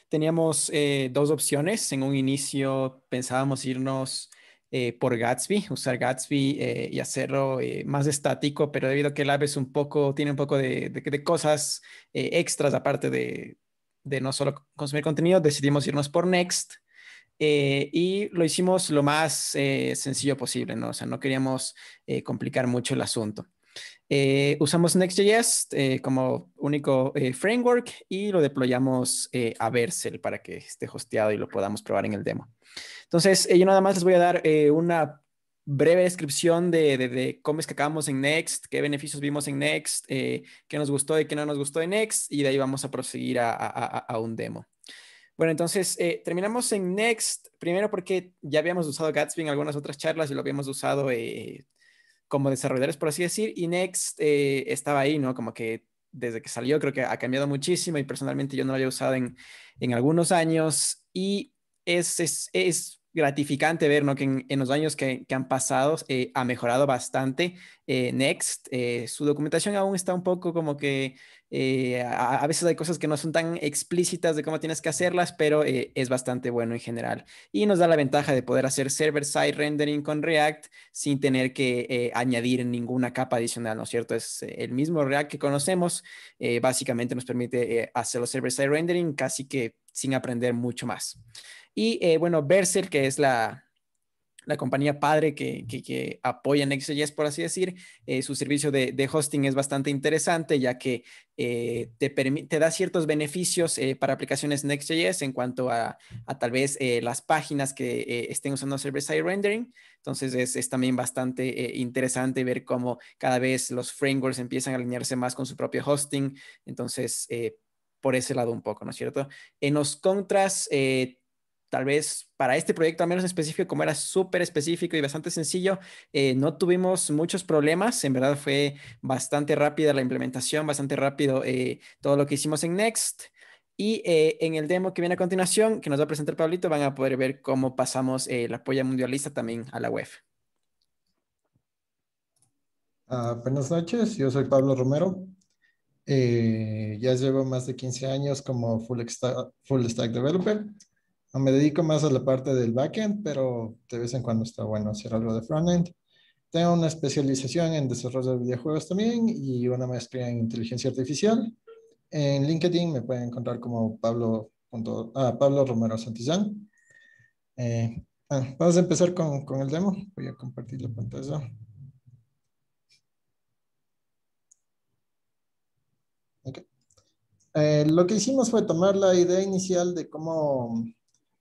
teníamos dos opciones. En un inicio pensábamos irnos eh, por Gatsby, usar Gatsby eh, y hacerlo eh, más estático, pero debido a que el app un poco, tiene un poco de, cosas extras aparte de, no solo consumir contenido, decidimos irnos por Next. y lo hicimos lo más sencillo posible, ¿no? O sea, no queríamos complicar mucho el asunto. usamos Next.js como único framework y lo deployamos a Vercel para que esté hosteado y lo podamos probar en el demo. Entonces, eh, yo nada más les voy a dar eh, una breve descripción de, cómo es que acabamos en Next, qué beneficios vimos en Next, eh, qué nos gustó y qué no nos gustó en Next, y de ahí vamos a proseguir a, un demo. Bueno, entonces terminamos en Next, primero porque ya habíamos usado Gatsby en algunas otras charlas y lo habíamos usado como desarrolladores, por así decir, y Next estaba ahí, ¿no? Como que desde que salió creo que ha cambiado muchísimo y personalmente yo no lo había usado en, en algunos años y es, es, gratificante ver ¿no? que en, los años que, han pasado eh, ha mejorado bastante eh, Next. Eh, su documentación aún está un poco como que a, a, veces hay cosas que no son tan explícitas de cómo tienes que hacerlas, pero es bastante bueno en general. Y nos da la ventaja de poder hacer server-side rendering con React sin tener que añadir ninguna capa adicional, ¿no es cierto? Es el mismo React que conocemos, básicamente nos permite hacer los server-side rendering casi que sin aprender mucho más. Y eh, bueno, Berser, que es la, la compañía padre que, que, que, apoya Next.js, por así decir, eh, su servicio de, hosting es bastante interesante, ya que eh, te, te, da ciertos beneficios para aplicaciones Next.js en cuanto a, tal vez las páginas que estén usando server-side rendering. Entonces es, también bastante interesante ver cómo cada vez los frameworks empiezan a alinearse más con su propio hosting. Entonces, por ese lado un poco, ¿no es cierto? En los contras, tal vez para este proyecto, al menos específico, como era súper específico y bastante sencillo, eh, no tuvimos muchos problemas. En verdad fue bastante rápida la implementación, bastante rápido eh, todo lo que hicimos en Next. Y eh, en el demo que viene a continuación, que nos va a presentar Pablito, van a poder ver cómo pasamos el apoyo mundialista también a la web. Ah, buenas noches, yo soy Pablo Romero. ya llevo más de 15 años como full full stack developer me dedico más a la parte del backend, pero de vez en cuando está bueno hacer algo de frontend. Tengo una especialización en desarrollo de videojuegos también y una maestría en inteligencia artificial. En LinkedIn me pueden encontrar como Pablo, punto, ah, Pablo Romero Santillán. Eh, ah, vamos a empezar con, con el demo. Voy a compartir la pantalla. Eh, lo que hicimos fue tomar la idea inicial de cómo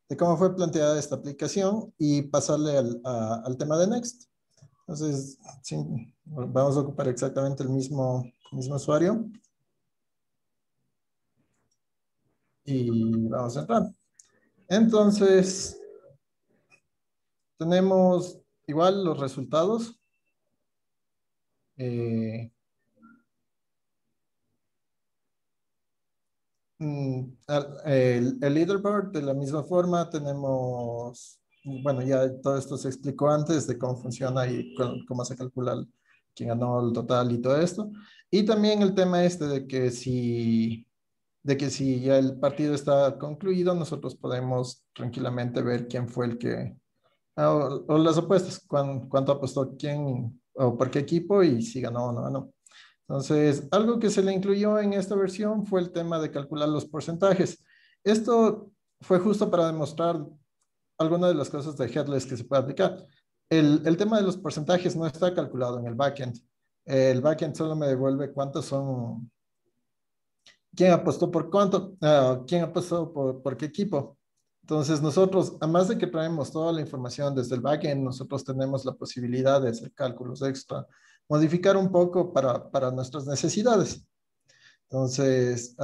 de cómo fue planteada esta aplicación y pasarle al, tema de Next. Entonces, vamos a ocupar exactamente el mismo, mismo usuario. Y vamos a entrar. Entonces, tenemos igual los resultados. Eh, Mm, el, el leaderboard, de la misma forma, tenemos, bueno, ya todo esto se explicó antes de cómo funciona y cómo, se calcula quién ganó el total y todo esto. Y también el tema este de que si, de que si ya el partido está concluido, nosotros podemos tranquilamente ver quién fue el que, ah, o, las apuestas, cuánto apostó quién o por qué equipo y si ganó o no ganó. Entonces, algo que se le incluyó en esta versión fue el tema de calcular los porcentajes. Esto fue justo para demostrar algunas de las cosas de Headless que se puede aplicar. El, tema de los porcentajes no está calculado en el backend. El backend solo me devuelve cuántos son, quién apostó por cuánto, ah, quién apostó por qué equipo. Entonces nosotros, además de que traemos toda la información desde el backend, nosotros tenemos la posibilidad de hacer cálculos extra modificar un poco para, nuestras necesidades. Entonces,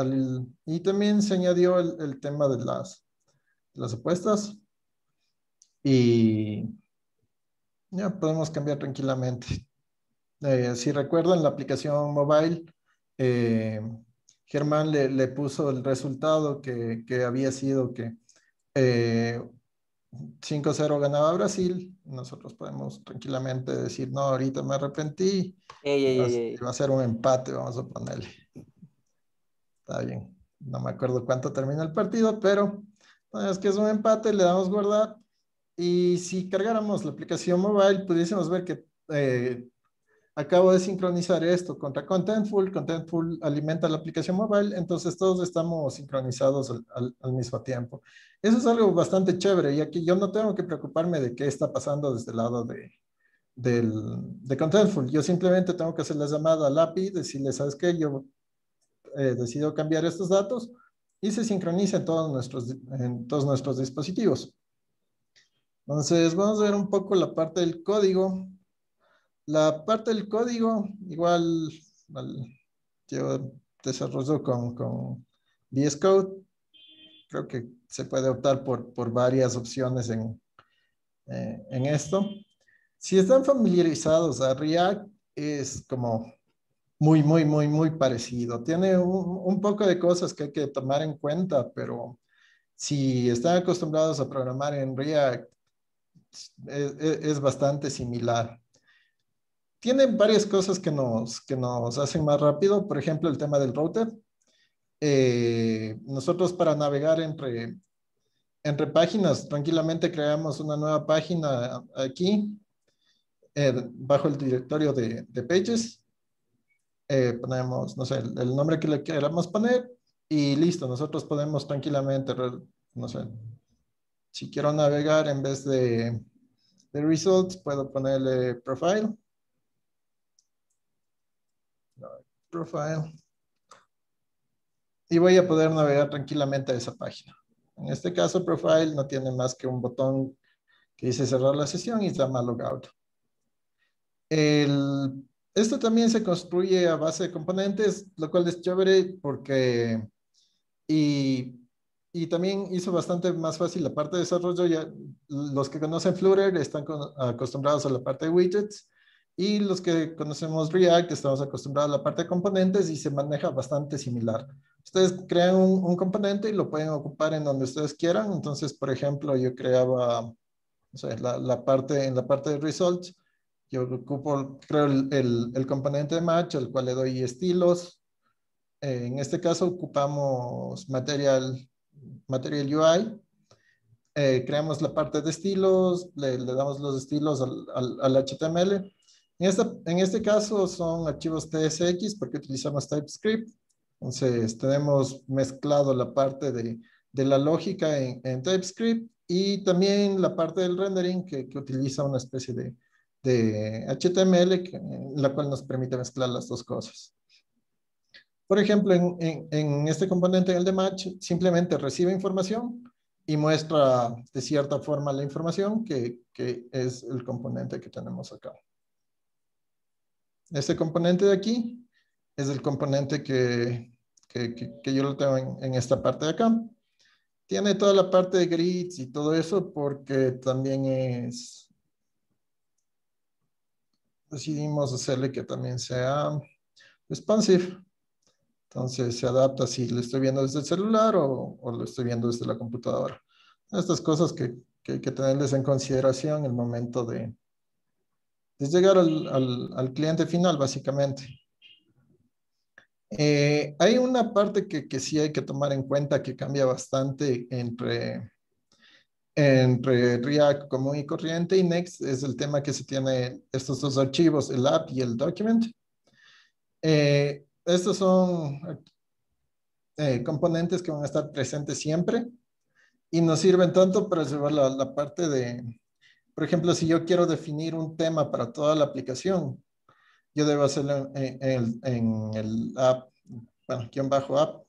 y también se añadió el, tema de las, las apuestas y ya podemos cambiar tranquilamente. Eh, si recuerdan la aplicación mobile, eh, Germán le, puso el resultado que, había sido que eh, 5-0 ganaba Brasil, nosotros podemos tranquilamente decir, no, ahorita me arrepentí, va, a ser un empate, vamos a ponerle. Está bien, no me acuerdo cuánto termina el partido, pero es que es un empate, le damos guardar y si cargáramos la aplicación mobile pudiésemos ver que eh, acabo de sincronizar esto contra Contentful, Contentful alimenta la aplicación mobile, entonces todos estamos sincronizados al, mismo tiempo. Eso es algo bastante chévere, Y aquí yo no tengo que preocuparme de qué está pasando desde el lado de, Contentful. Yo simplemente tengo que hacer la llamada al API, decirle, ¿sabes qué? Yo eh, decido cambiar estos datos y se sincroniza todos, nuestros, en todos nuestros dispositivos. Entonces, vamos a ver un poco la parte del código. La parte del código, igual yo desarrollo con, con VS Code. Creo que se puede optar por, varias opciones eh, en, esto. Si están familiarizados a React, es como muy, muy, muy, muy parecido. Tiene un, poco de cosas que hay que tomar en cuenta, pero si están acostumbrados a programar en React, es bastante similar tienen varias cosas que nos, que nos hacen más rápido. Por ejemplo, el tema del router. Eh, nosotros para navegar entre, entre páginas, tranquilamente creamos una nueva página aquí, eh, bajo el directorio de, de Pages. Eh, ponemos, no sé, el, nombre que le queramos poner y listo, nosotros podemos tranquilamente, no sé, si quiero navegar en vez de, de Results, puedo ponerle Profile Profile. Y voy a poder navegar tranquilamente a esa página. En este caso, Profile no tiene más que un botón que dice cerrar la sesión y se llama Logout. esto también se construye a base de componentes, lo cual es chévere porque... Y, y también hizo bastante más fácil la parte de desarrollo. Ya, los que conocen Flutter están acostumbrados a la parte de widgets y los que conocemos React, estamos acostumbrados a la parte de componentes y se maneja bastante similar. Ustedes crean un, componente y lo pueden ocupar en donde ustedes quieran. Entonces, por ejemplo, yo creaba, la, parte, en la parte de results, yo ocupo, creo el, componente de match, al cual le doy estilos. Eh, en este caso ocupamos material, material UI, eh, creamos la parte de estilos, le, damos los estilos al, HTML en, este caso son archivos TSX porque utilizamos TypeScript. Entonces tenemos mezclado la parte de, la lógica en, TypeScript y también la parte del rendering que, utiliza una especie de, HTML, que, la cual nos permite mezclar las dos cosas. Por ejemplo, en, este componente, en el de match, simplemente recibe información y muestra de cierta forma la información que es el componente que tenemos acá. Este componente de aquí es el componente que, que, yo lo tengo en, esta parte de acá. Tiene toda la parte de grids y todo eso porque también es... Decidimos hacerle que también sea responsive. Entonces se adapta si lo estoy viendo desde el celular o, lo estoy viendo desde la computadora. Estas cosas que, que hay que tenerles en consideración en el momento de, es llegar al, cliente final, básicamente. Eh, hay una parte que, sí hay que tomar en cuenta que cambia bastante entre, entre React común y corriente y Next es el tema que se tiene estos dos archivos, el app y el document. Eh, estos son eh, componentes que van a estar presentes siempre y nos sirven tanto para llevar la parte de, por ejemplo, si yo quiero definir un tema para toda la aplicación, yo debo hacerlo en, el app, bueno, aquí en bajo app.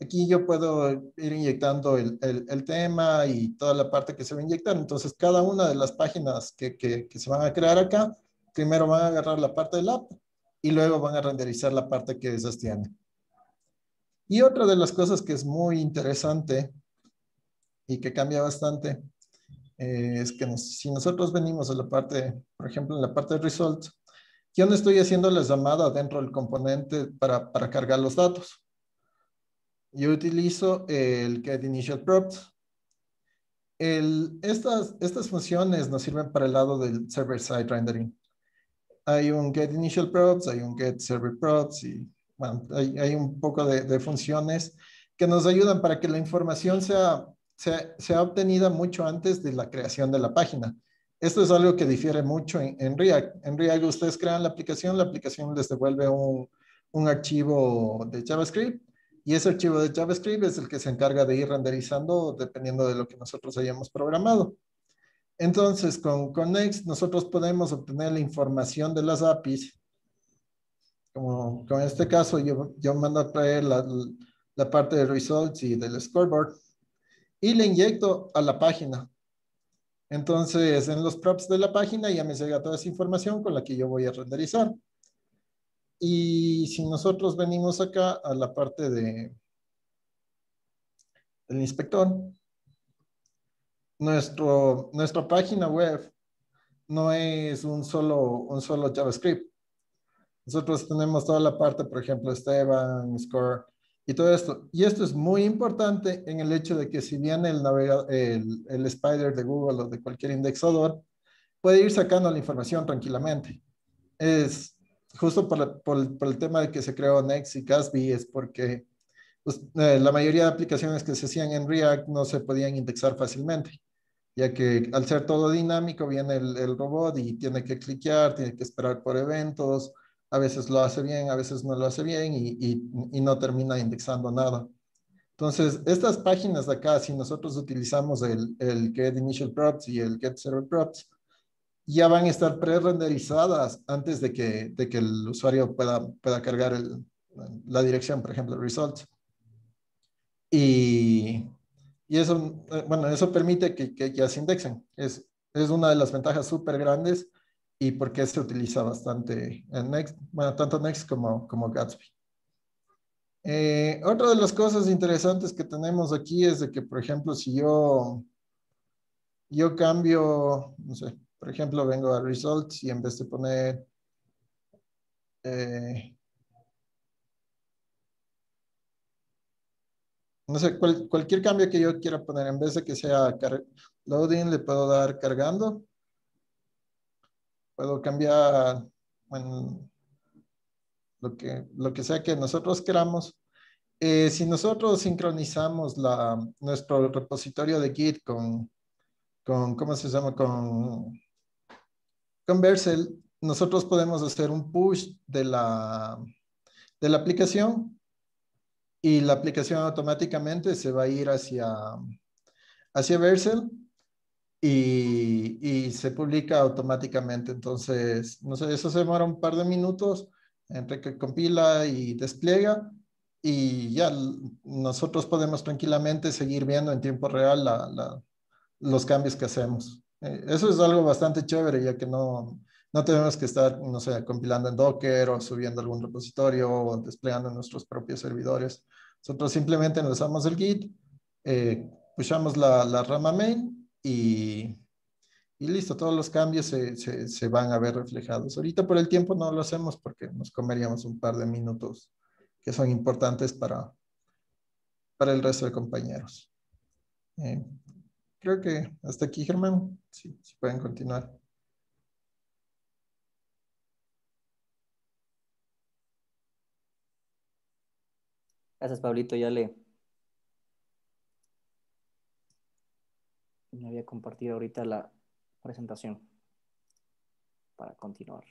Aquí yo puedo ir inyectando el, tema y toda la parte que se va a inyectar. Entonces, cada una de las páginas que, se van a crear acá, primero van a agarrar la parte del app y luego van a renderizar la parte que tienen. Y otra de las cosas que es muy interesante y que cambia bastante eh, es que si nosotros venimos a la parte, por ejemplo, en la parte de result, yo no estoy haciendo la llamada dentro del componente para, para cargar los datos. Yo utilizo el get initial props estas, estas funciones nos sirven para el lado del server-side rendering. Hay un get initial props, hay un get server props y hay, hay un poco de funciones que nos ayudan para que la información sea se, ha obtenido mucho antes de la creación de la página. Esto es algo que difiere mucho en, React. En React ustedes crean la aplicación, la aplicación les devuelve un, archivo de JavaScript y ese archivo de JavaScript es el que se encarga de ir renderizando dependiendo de lo que nosotros hayamos programado. Entonces, con, con Next nosotros podemos obtener la información de las APIs. Como, en este caso, yo, mando a traer la, la parte de results y del scoreboard y le inyecto a la página. Entonces, en los props de la página ya me llega toda esa información con la que yo voy a renderizar. Y si nosotros venimos acá a la parte de el inspector, nuestro, nuestra página web no es un solo, un solo JavaScript. Nosotros tenemos toda la parte, por ejemplo, Esteban, Score, y todo esto. Y esto es muy importante en el hecho de que si bien el, Spider de Google o de cualquier indexador puede ir sacando la información tranquilamente. Es justo por, el tema de que se creó Next y Gatsby, es porque pues, eh, la mayoría de aplicaciones que se hacían en React no se podían indexar fácilmente ya que al ser todo dinámico viene el, el, robot y tiene que cliquear, tiene que esperar por eventos, a veces lo hace bien, a veces no lo hace bien y, no termina indexando nada. Entonces, estas páginas de acá, si nosotros utilizamos el, el get initial props y el get server props, ya van a estar pre-renderizadas antes de que, el usuario pueda, cargar la dirección, por ejemplo, results. Y, eso, eh, bueno, eso permite que, ya se indexen. Es, es una de las ventajas súper grandes y por qué se utiliza bastante en Next, bueno, tanto Next como, como Gatsby. Eh, otra de las cosas interesantes que tenemos aquí es de que, por ejemplo, si yo, yo cambio, no sé, por ejemplo, vengo a results y en vez de poner eh, no sé, cualquier cambio que yo quiera poner, en vez de que sea loading, le puedo dar cargando puedo cambiar lo, que, lo que sea que nosotros queramos. Eh, si nosotros sincronizamos nuestro repositorio de Git con, ¿cómo se llama? Con, con Vercel, nosotros podemos hacer un push de la, de la aplicación y la aplicación automáticamente se va a ir hacia, hacia Vercel y, se publica automáticamente. Entonces, no sé, eso se demora un par de minutos entre que compila y despliega y ya nosotros podemos tranquilamente seguir viendo en tiempo real la, los cambios que hacemos. Eh, eso es algo bastante chévere, ya que no, no tenemos que estar, no sé, compilando en Docker o subiendo algún repositorio o desplegando en nuestros propios servidores. Nosotros simplemente nos damos el Git, eh, pushamos la, la rama main y, listo, todos los cambios se, van a ver reflejados. Ahorita por el tiempo no lo hacemos porque nos comeríamos un par de minutos que son importantes para, para el resto de compañeros. Eh, creo que hasta aquí, Germán. si pueden continuar. Gracias, Pablito. Ya le me había compartido ahorita la presentación para continuar.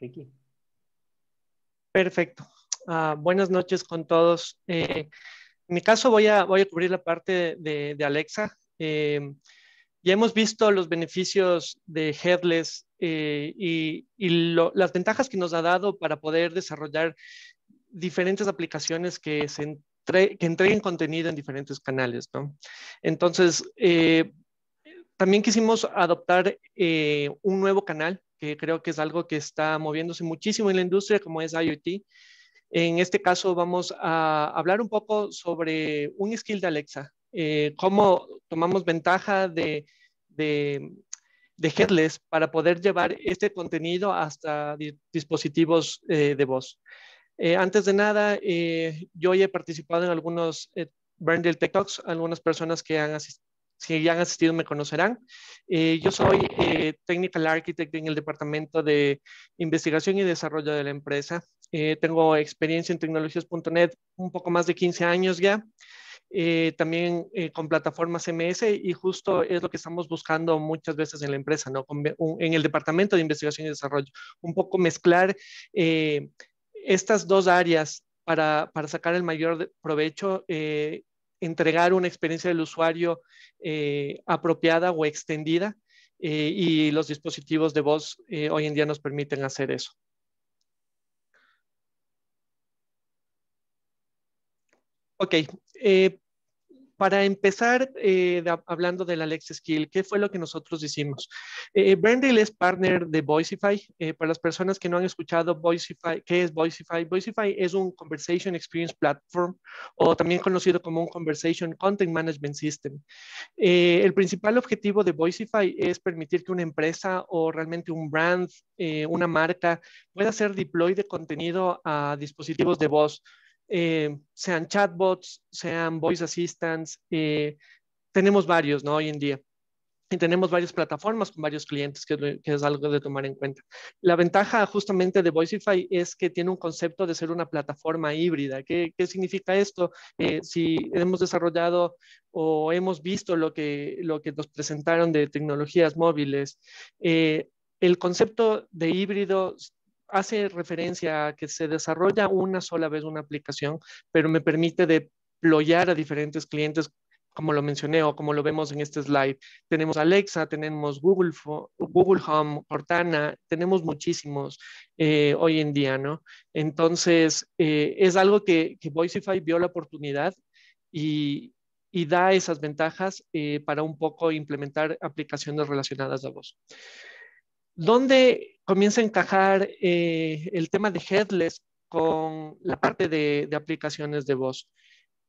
Ricky. Perfecto. Ah, buenas noches con todos. Eh, en mi caso voy a, voy a cubrir la parte de, Alexa. Eh, ya hemos visto los beneficios de Headless eh, y, las ventajas que nos ha dado para poder desarrollar diferentes aplicaciones que se, que entreguen contenido en diferentes canales, ¿no? Entonces, eh, también quisimos adoptar eh, un nuevo canal, que creo que es algo que está moviéndose muchísimo en la industria, como es IoT. En este caso vamos a hablar un poco sobre un skill de Alexa, eh, cómo tomamos ventaja de, de, de, Headless para poder llevar este contenido hasta dispositivos de voz. Eh, antes de nada, eh, yo ya he participado en algunos eh, Tech Talks, algunas personas que han si ya han asistido me conocerán. Eh, yo soy eh, Technical Architect en el Departamento de Investigación y Desarrollo de la empresa. tengo experiencia en tecnologías.net un poco más de 15 años ya. también con plataformas MS y justo es lo que estamos buscando muchas veces en la empresa, ¿no? en el Departamento de Investigación y Desarrollo. Un poco mezclar estas dos áreas para, sacar el mayor provecho, eh, entregar una experiencia del usuario eh, apropiada o extendida eh, y los dispositivos de voz hoy en día nos permiten hacer eso. Ok, para empezar, eh, de, hablando del Alexa Skill, ¿qué fue lo que nosotros hicimos? Eh, es partner de Voiceify. Eh, para las personas que no han escuchado Voicify, ¿qué es Voiceify? Voiceify es un Conversation Experience Platform o también conocido como un Conversation Content Management System. Eh, el principal objetivo de Voiceify es permitir que una empresa o realmente un brand, eh, una marca, pueda hacer deploy de contenido a dispositivos de voz eh, sean chatbots, sean voice assistants, eh, tenemos varios, ¿no? Hoy en día. Y tenemos varias plataformas con varios clientes, que, es algo de tomar en cuenta. La ventaja justamente de Voiceify es que tiene un concepto de ser una plataforma híbrida. ¿Qué, significa esto? Eh, si hemos desarrollado o hemos visto lo que, lo que nos presentaron de tecnologías móviles, el concepto de híbrido hace referencia a que se desarrolla una sola vez una aplicación, pero me permite deployar a diferentes clientes, como lo mencioné o como lo vemos en este slide. Tenemos Alexa, tenemos Google, Google Home, Cortana, tenemos muchísimos eh, hoy en día, ¿no? Entonces, eh, es algo que, que Voicify vio la oportunidad y, da esas ventajas eh, para un poco implementar aplicaciones relacionadas a voz. ¿Dónde comienza a encajar eh, el tema de headless con la parte de, aplicaciones de voz.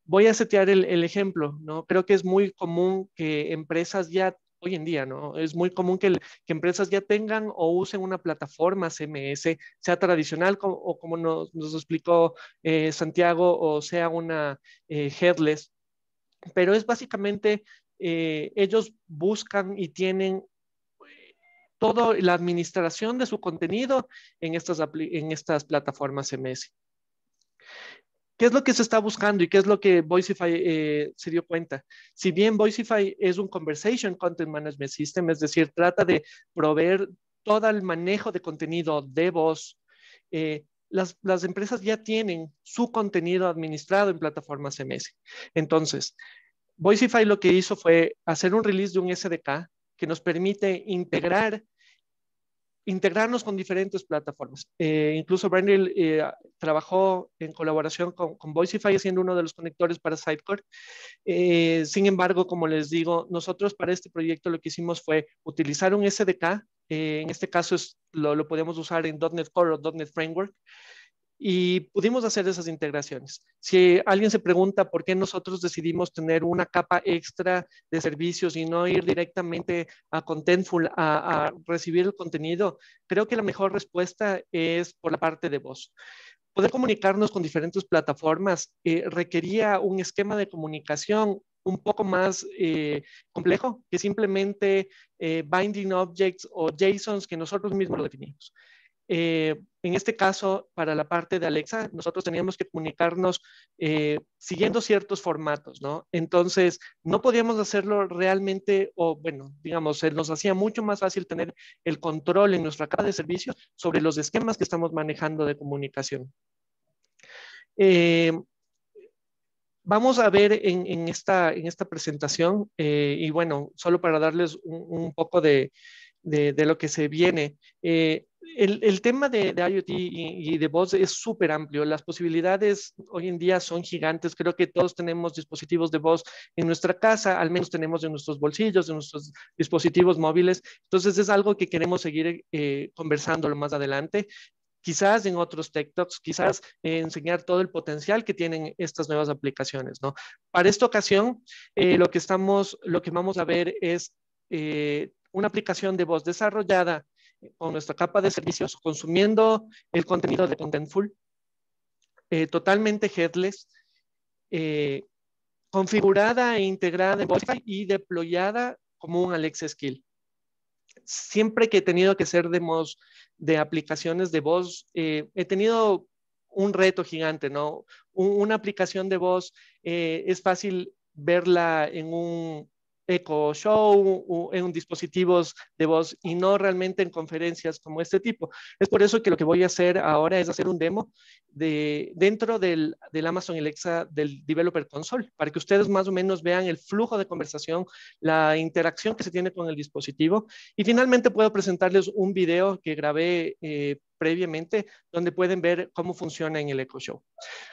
Voy a setear el, ejemplo, ¿no? Creo que es muy común que empresas ya, hoy en día, ¿no? Es muy común que, empresas ya tengan o usen una plataforma CMS, sea tradicional como, o como nos, explicó eh, Santiago, o sea una eh, headless, pero es básicamente ellos buscan y tienen toda la administración de su contenido en estas, en estas plataformas MS. ¿Qué es lo que se está buscando y qué es lo que Voicify eh, se dio cuenta? Si bien Voiceify es un Conversation Content Management System, es decir, trata de proveer todo el manejo de contenido de voz, eh, las, empresas ya tienen su contenido administrado en plataformas MS. Entonces, Voiceify lo que hizo fue hacer un release de un SDK que nos permite integrarnos con diferentes plataformas. Eh, incluso Brandil eh, trabajó en colaboración con, Voiceify, siendo uno de los conectores para Sidecore. Eh, sin embargo, como les digo, nosotros para este proyecto lo que hicimos fue utilizar un SDK, en este caso lo, lo podemos usar en .NET Core o .NET Framework, y pudimos hacer esas integraciones. Si alguien se pregunta por qué nosotros decidimos tener una capa extra de servicios y no ir directamente a Contentful a, recibir el contenido, creo que la mejor respuesta es por la parte de voz. Poder comunicarnos con diferentes plataformas eh, requería un esquema de comunicación un poco más eh, complejo que simplemente eh, binding objects o JSONs que nosotros mismos definimos. Eh, en este caso, para la parte de Alexa, nosotros teníamos que comunicarnos eh, siguiendo ciertos formatos, ¿no? Entonces, no podíamos hacerlo realmente, o bueno, digamos, nos hacía mucho más fácil tener el control en nuestra capa de servicios sobre los esquemas que estamos manejando de comunicación. Eh, vamos a ver en, esta, presentación, y bueno, solo para darles un, poco de, lo que se viene. Eh, el, tema de, IoT y, de voz es súper amplio. Las posibilidades hoy en día son gigantes. Creo que todos tenemos dispositivos de voz en nuestra casa, al menos tenemos en nuestros bolsillos, en nuestros dispositivos móviles. Entonces es algo que queremos seguir eh, conversando más adelante. Quizás en otros Tech Talks, quizás enseñar todo el potencial que tienen estas nuevas aplicaciones, Para esta ocasión, eh, lo que estamos, lo que vamos a ver es eh, una aplicación de voz desarrollada o nuestra capa de servicios consumiendo el contenido de Contentful eh, totalmente headless, eh, configurada e integrada de Spotify y deployada como un Alexa Skill. Siempre que he tenido que ser demos de aplicaciones de voz, eh, he tenido un reto gigante, ¿no? una aplicación de voz es fácil verla en un Echo Show en dispositivos de voz y no realmente en conferencias como este tipo. Es por eso que lo que voy a hacer ahora es hacer un demo de, dentro del, Amazon Alexa del Developer Console para que ustedes más o menos vean el flujo de conversación, la interacción que se tiene con el dispositivo y finalmente puedo presentarles un video que grabé eh, previamente, donde pueden ver cómo funciona en el Eco Show.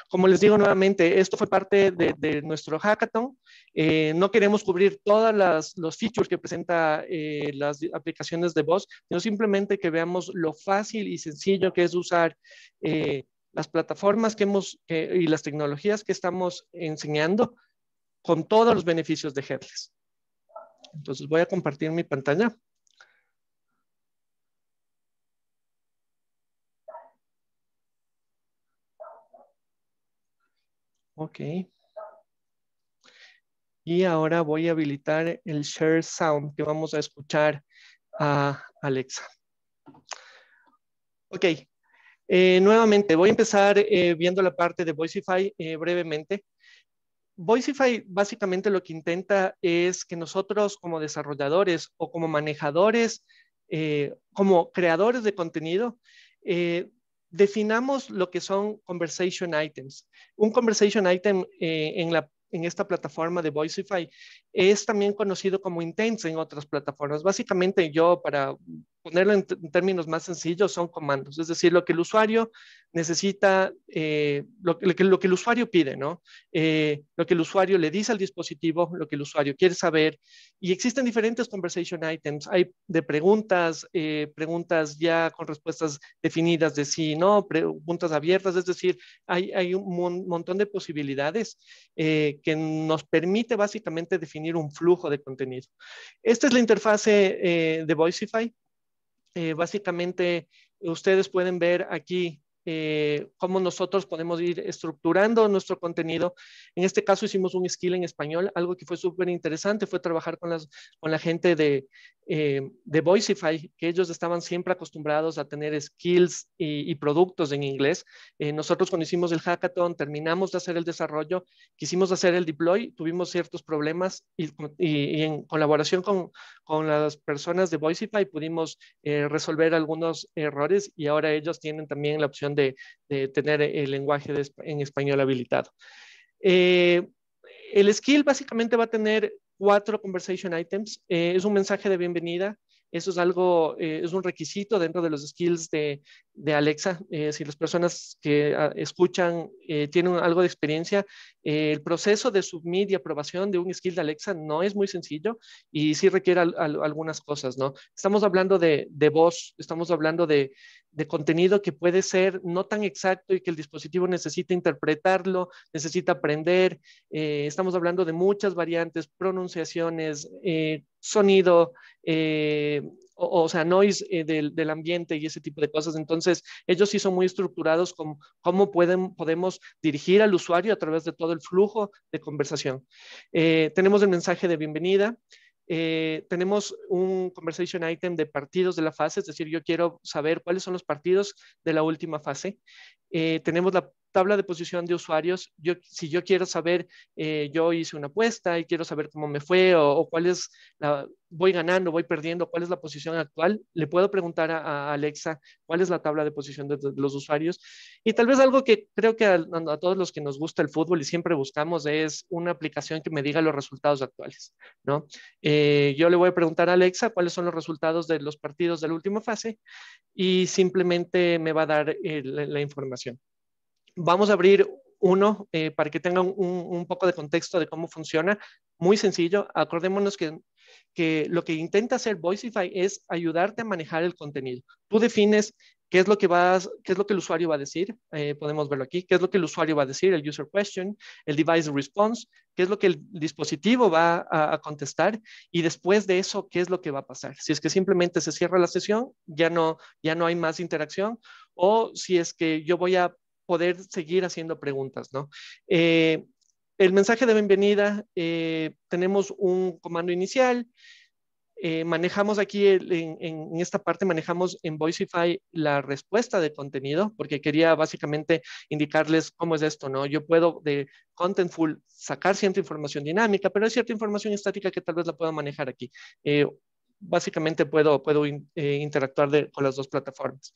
Como les digo nuevamente, esto fue parte de, nuestro hackathon. Eh, no queremos cubrir todos los features que presenta eh, las aplicaciones de voz, sino simplemente que veamos lo fácil y sencillo que es usar eh, las plataformas que hemos y las tecnologías que estamos enseñando con todos los beneficios de Headless. Entonces voy a compartir mi pantalla. Ok. Y ahora voy a habilitar el share sound que vamos a escuchar a Alexa. Ok. Eh, nuevamente, voy a empezar eh, viendo la parte de Voicify eh, brevemente. Voiceify básicamente lo que intenta es que nosotros como desarrolladores o como manejadores, como creadores de contenido, eh, definamos lo que son conversation items. Un conversation item eh, en, en esta plataforma de Voiceify es también conocido como Intense en otras plataformas. Básicamente yo para ponerlo en, términos más sencillos, son comandos. Es decir, lo que el usuario necesita, eh, lo, que, lo, que, el usuario pide, ¿no? Eh, lo que el usuario le dice al dispositivo, lo que el usuario quiere saber. Y existen diferentes conversation items. Hay de preguntas, eh, preguntas ya con respuestas definidas de sí, no, preguntas abiertas. Es decir, hay, hay un montón de posibilidades que nos permite básicamente definir un flujo de contenido. Esta es la interfase de Voiceify, eh, básicamente, eh, ustedes pueden ver aquí eh, cómo nosotros podemos ir estructurando nuestro contenido. En este caso hicimos un skill en español, algo que fue súper interesante fue trabajar con, las, con la gente de, eh, Voiceify que ellos estaban siempre acostumbrados a tener skills y, productos en inglés. Eh, nosotros cuando hicimos el hackathon, terminamos de hacer el desarrollo, quisimos hacer el deploy, tuvimos ciertos problemas y, en colaboración con, las personas de Voiceify pudimos resolver algunos errores y ahora ellos tienen también la opción de, tener el lenguaje en español habilitado. Eh, el skill básicamente va a tener cuatro conversation items. Eh, es un mensaje de bienvenida. Eso es algo, eh, es un requisito dentro de los skills de, Alexa. si las personas que ah, escuchan tienen algo de experiencia, el proceso de submit y aprobación de un skill de Alexa no es muy sencillo y sí requiere algunas cosas, ¿no? Estamos hablando de, de voz, estamos hablando de, de contenido que puede ser no tan exacto y que el dispositivo necesita interpretarlo, necesita aprender. Eh, estamos hablando de muchas variantes, pronunciaciones, eh, sonido, eh, o, sea, noise del, ambiente y ese tipo de cosas. Entonces, ellos sí son muy estructurados con cómo pueden, podemos dirigir al usuario a través de todo el flujo de conversación. tenemos el mensaje de bienvenida. Eh, tenemos un conversation item de partidos de la fase, es decir, yo quiero saber cuáles son los partidos de la última fase. Eh, tenemos la tabla de posición de usuarios, yo, si yo quiero saber, eh, yo hice una apuesta y quiero saber cómo me fue o, cuál es la, voy ganando, voy perdiendo, cuál es la posición actual, le puedo preguntar a, Alexa cuál es la tabla de posición de, los usuarios. Y tal vez algo que creo que a, todos los que nos gusta el fútbol y siempre buscamos es una aplicación que me diga los resultados actuales, ¿no? Eh, yo le voy a preguntar a Alexa cuáles son los resultados de los partidos de la última fase y simplemente me va a dar eh, la información. Vamos a abrir uno eh, para que tengan un, poco de contexto de cómo funciona. Muy sencillo, acordémonos que, lo que intenta hacer Voiceify es ayudarte a manejar el contenido. Tú defines qué es lo que qué es lo que el usuario va a decir, eh, podemos verlo aquí, qué es lo que el usuario va a decir, el user question, el device response, qué es lo que el dispositivo va a, a, contestar y después de eso, qué es lo que va a pasar. Si es que simplemente se cierra la sesión, ya no, ya no hay más interacción o si es que yo voy a poder seguir haciendo preguntas, ¿no? Eh, el mensaje de bienvenida, eh, tenemos un comando inicial, eh, manejamos aquí en, esta parte, manejamos en Voiceify la respuesta de contenido, porque quería básicamente indicarles cómo es esto, ¿no? Yo puedo de Contentful sacar cierta información dinámica, pero hay cierta información estática que tal vez la pueda manejar aquí. básicamente puedo, puedo interactuar con las dos plataformas.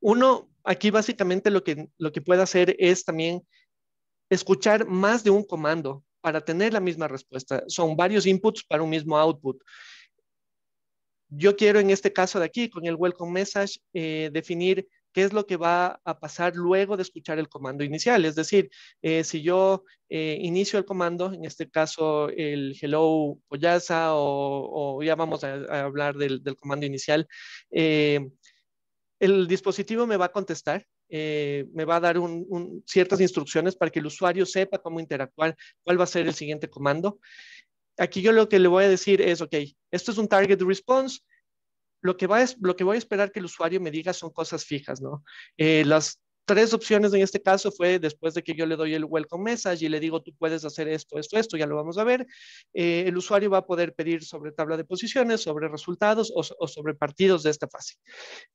Uno, aquí básicamente lo que, lo que puede hacer es también escuchar más de un comando para tener la misma respuesta. Son varios inputs para un mismo output. Yo quiero en este caso de aquí, con el welcome message, eh, definir qué es lo que va a pasar luego de escuchar el comando inicial. Es decir, eh, si yo eh, inicio el comando, en este caso el hello pollaza o, ya vamos a, hablar del, del comando inicial, eh, el dispositivo me va a contestar, eh, me va a dar ciertas instrucciones para que el usuario sepa cómo interactuar, cuál va a ser el siguiente comando. Aquí yo lo que le voy a decir es, ok, esto es un target response, lo que, va es, lo que voy a esperar que el usuario me diga son cosas fijas, ¿no? Eh, las tres opciones en este caso fue después de que yo le doy el welcome message y le digo, tú puedes hacer esto, esto, esto, ya lo vamos a ver. Eh, el usuario va a poder pedir sobre tabla de posiciones, sobre resultados o, sobre partidos de esta fase.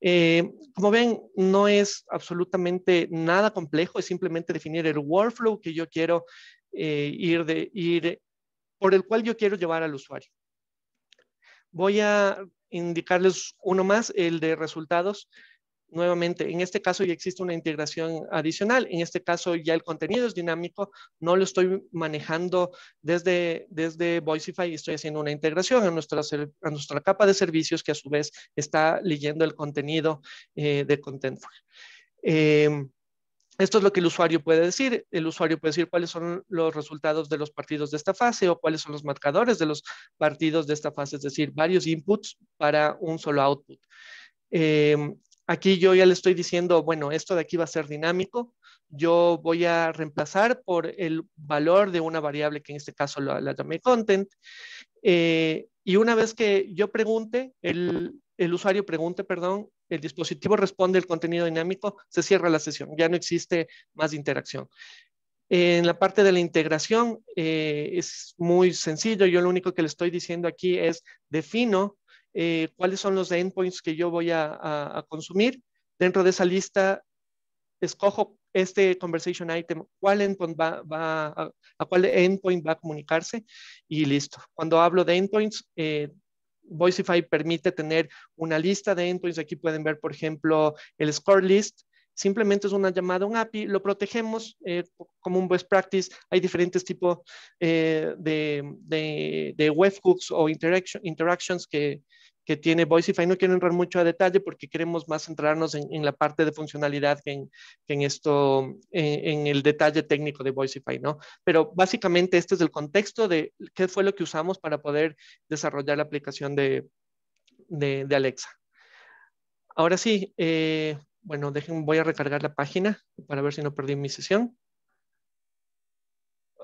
Eh, como ven, no es absolutamente nada complejo, es simplemente definir el workflow que yo quiero eh, ir, de, ir, por el cual yo quiero llevar al usuario. Voy a indicarles uno más, el de resultados nuevamente, en este caso ya existe una integración adicional, en este caso ya el contenido es dinámico, no lo estoy manejando desde, desde Voicify, estoy haciendo una integración a nuestra, nuestra capa de servicios que a su vez está leyendo el contenido eh, de content em, esto es lo que el usuario puede decir. El usuario puede decir cuáles son los resultados de los partidos de esta fase o cuáles son los marcadores de los partidos de esta fase, es decir, varios inputs para un solo output. Eh, Aquí yo ya le estoy diciendo, bueno, esto de aquí va a ser dinámico, yo voy a reemplazar por el valor de una variable que en este caso la, llamé content. Eh, y una vez que yo pregunte, el, usuario pregunte, perdón, el dispositivo responde el contenido dinámico, se cierra la sesión, ya no existe más interacción. En la parte de la integración eh, es muy sencillo, yo lo único que le estoy diciendo aquí es defino eh, cuáles son los endpoints que yo voy a, consumir. Dentro de esa lista, escojo este conversation item, cuál va, a, cuál endpoint va a comunicarse y listo. Cuando hablo de endpoints, eh, Voiceify permite tener una lista de endpoints. Aquí pueden ver, por ejemplo, el score list, simplemente es una llamada a un API, lo protegemos eh, como un best practice. Hay diferentes tipos de, webhooks o interaction, interactions que, que tiene Voiceify. No quiero entrar mucho a detalle porque queremos más centrarnos en, la parte de funcionalidad que en, esto, en, el detalle técnico de Voiceify, ¿no? Pero básicamente este es el contexto de qué fue lo que usamos para poder desarrollar la aplicación de, Alexa. Ahora sí, eh, bueno, dejen, voy a recargar la página para ver si no perdí mi sesión.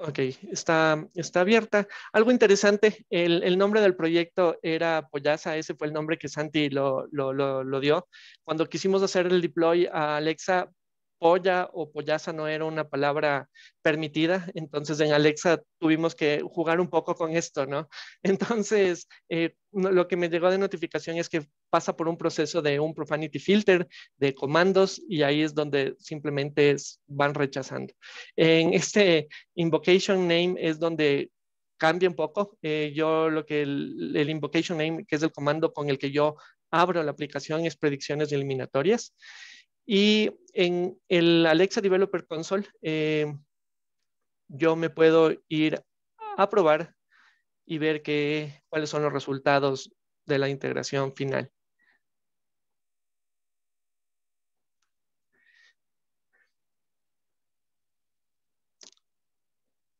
Ok, está, está abierta. Algo interesante, el, nombre del proyecto era Pollaza, ese fue el nombre que Santi lo, lo, dio. Cuando quisimos hacer el deploy a Alexa, polla o pollaza no era una palabra permitida, entonces en Alexa tuvimos que jugar un poco con esto, ¿no? Entonces, eh, lo que me llegó de notificación es que pasa por un proceso de un profanity filter, de comandos, y ahí es donde simplemente van rechazando. En este invocation name es donde cambia un poco. Eh, yo lo que el invocation name, que es el comando con el que yo abro la aplicación, es predicciones eliminatorias. Y en el Alexa Developer Console, eh, yo me puedo ir a probar y ver cuáles son los resultados de la integración final.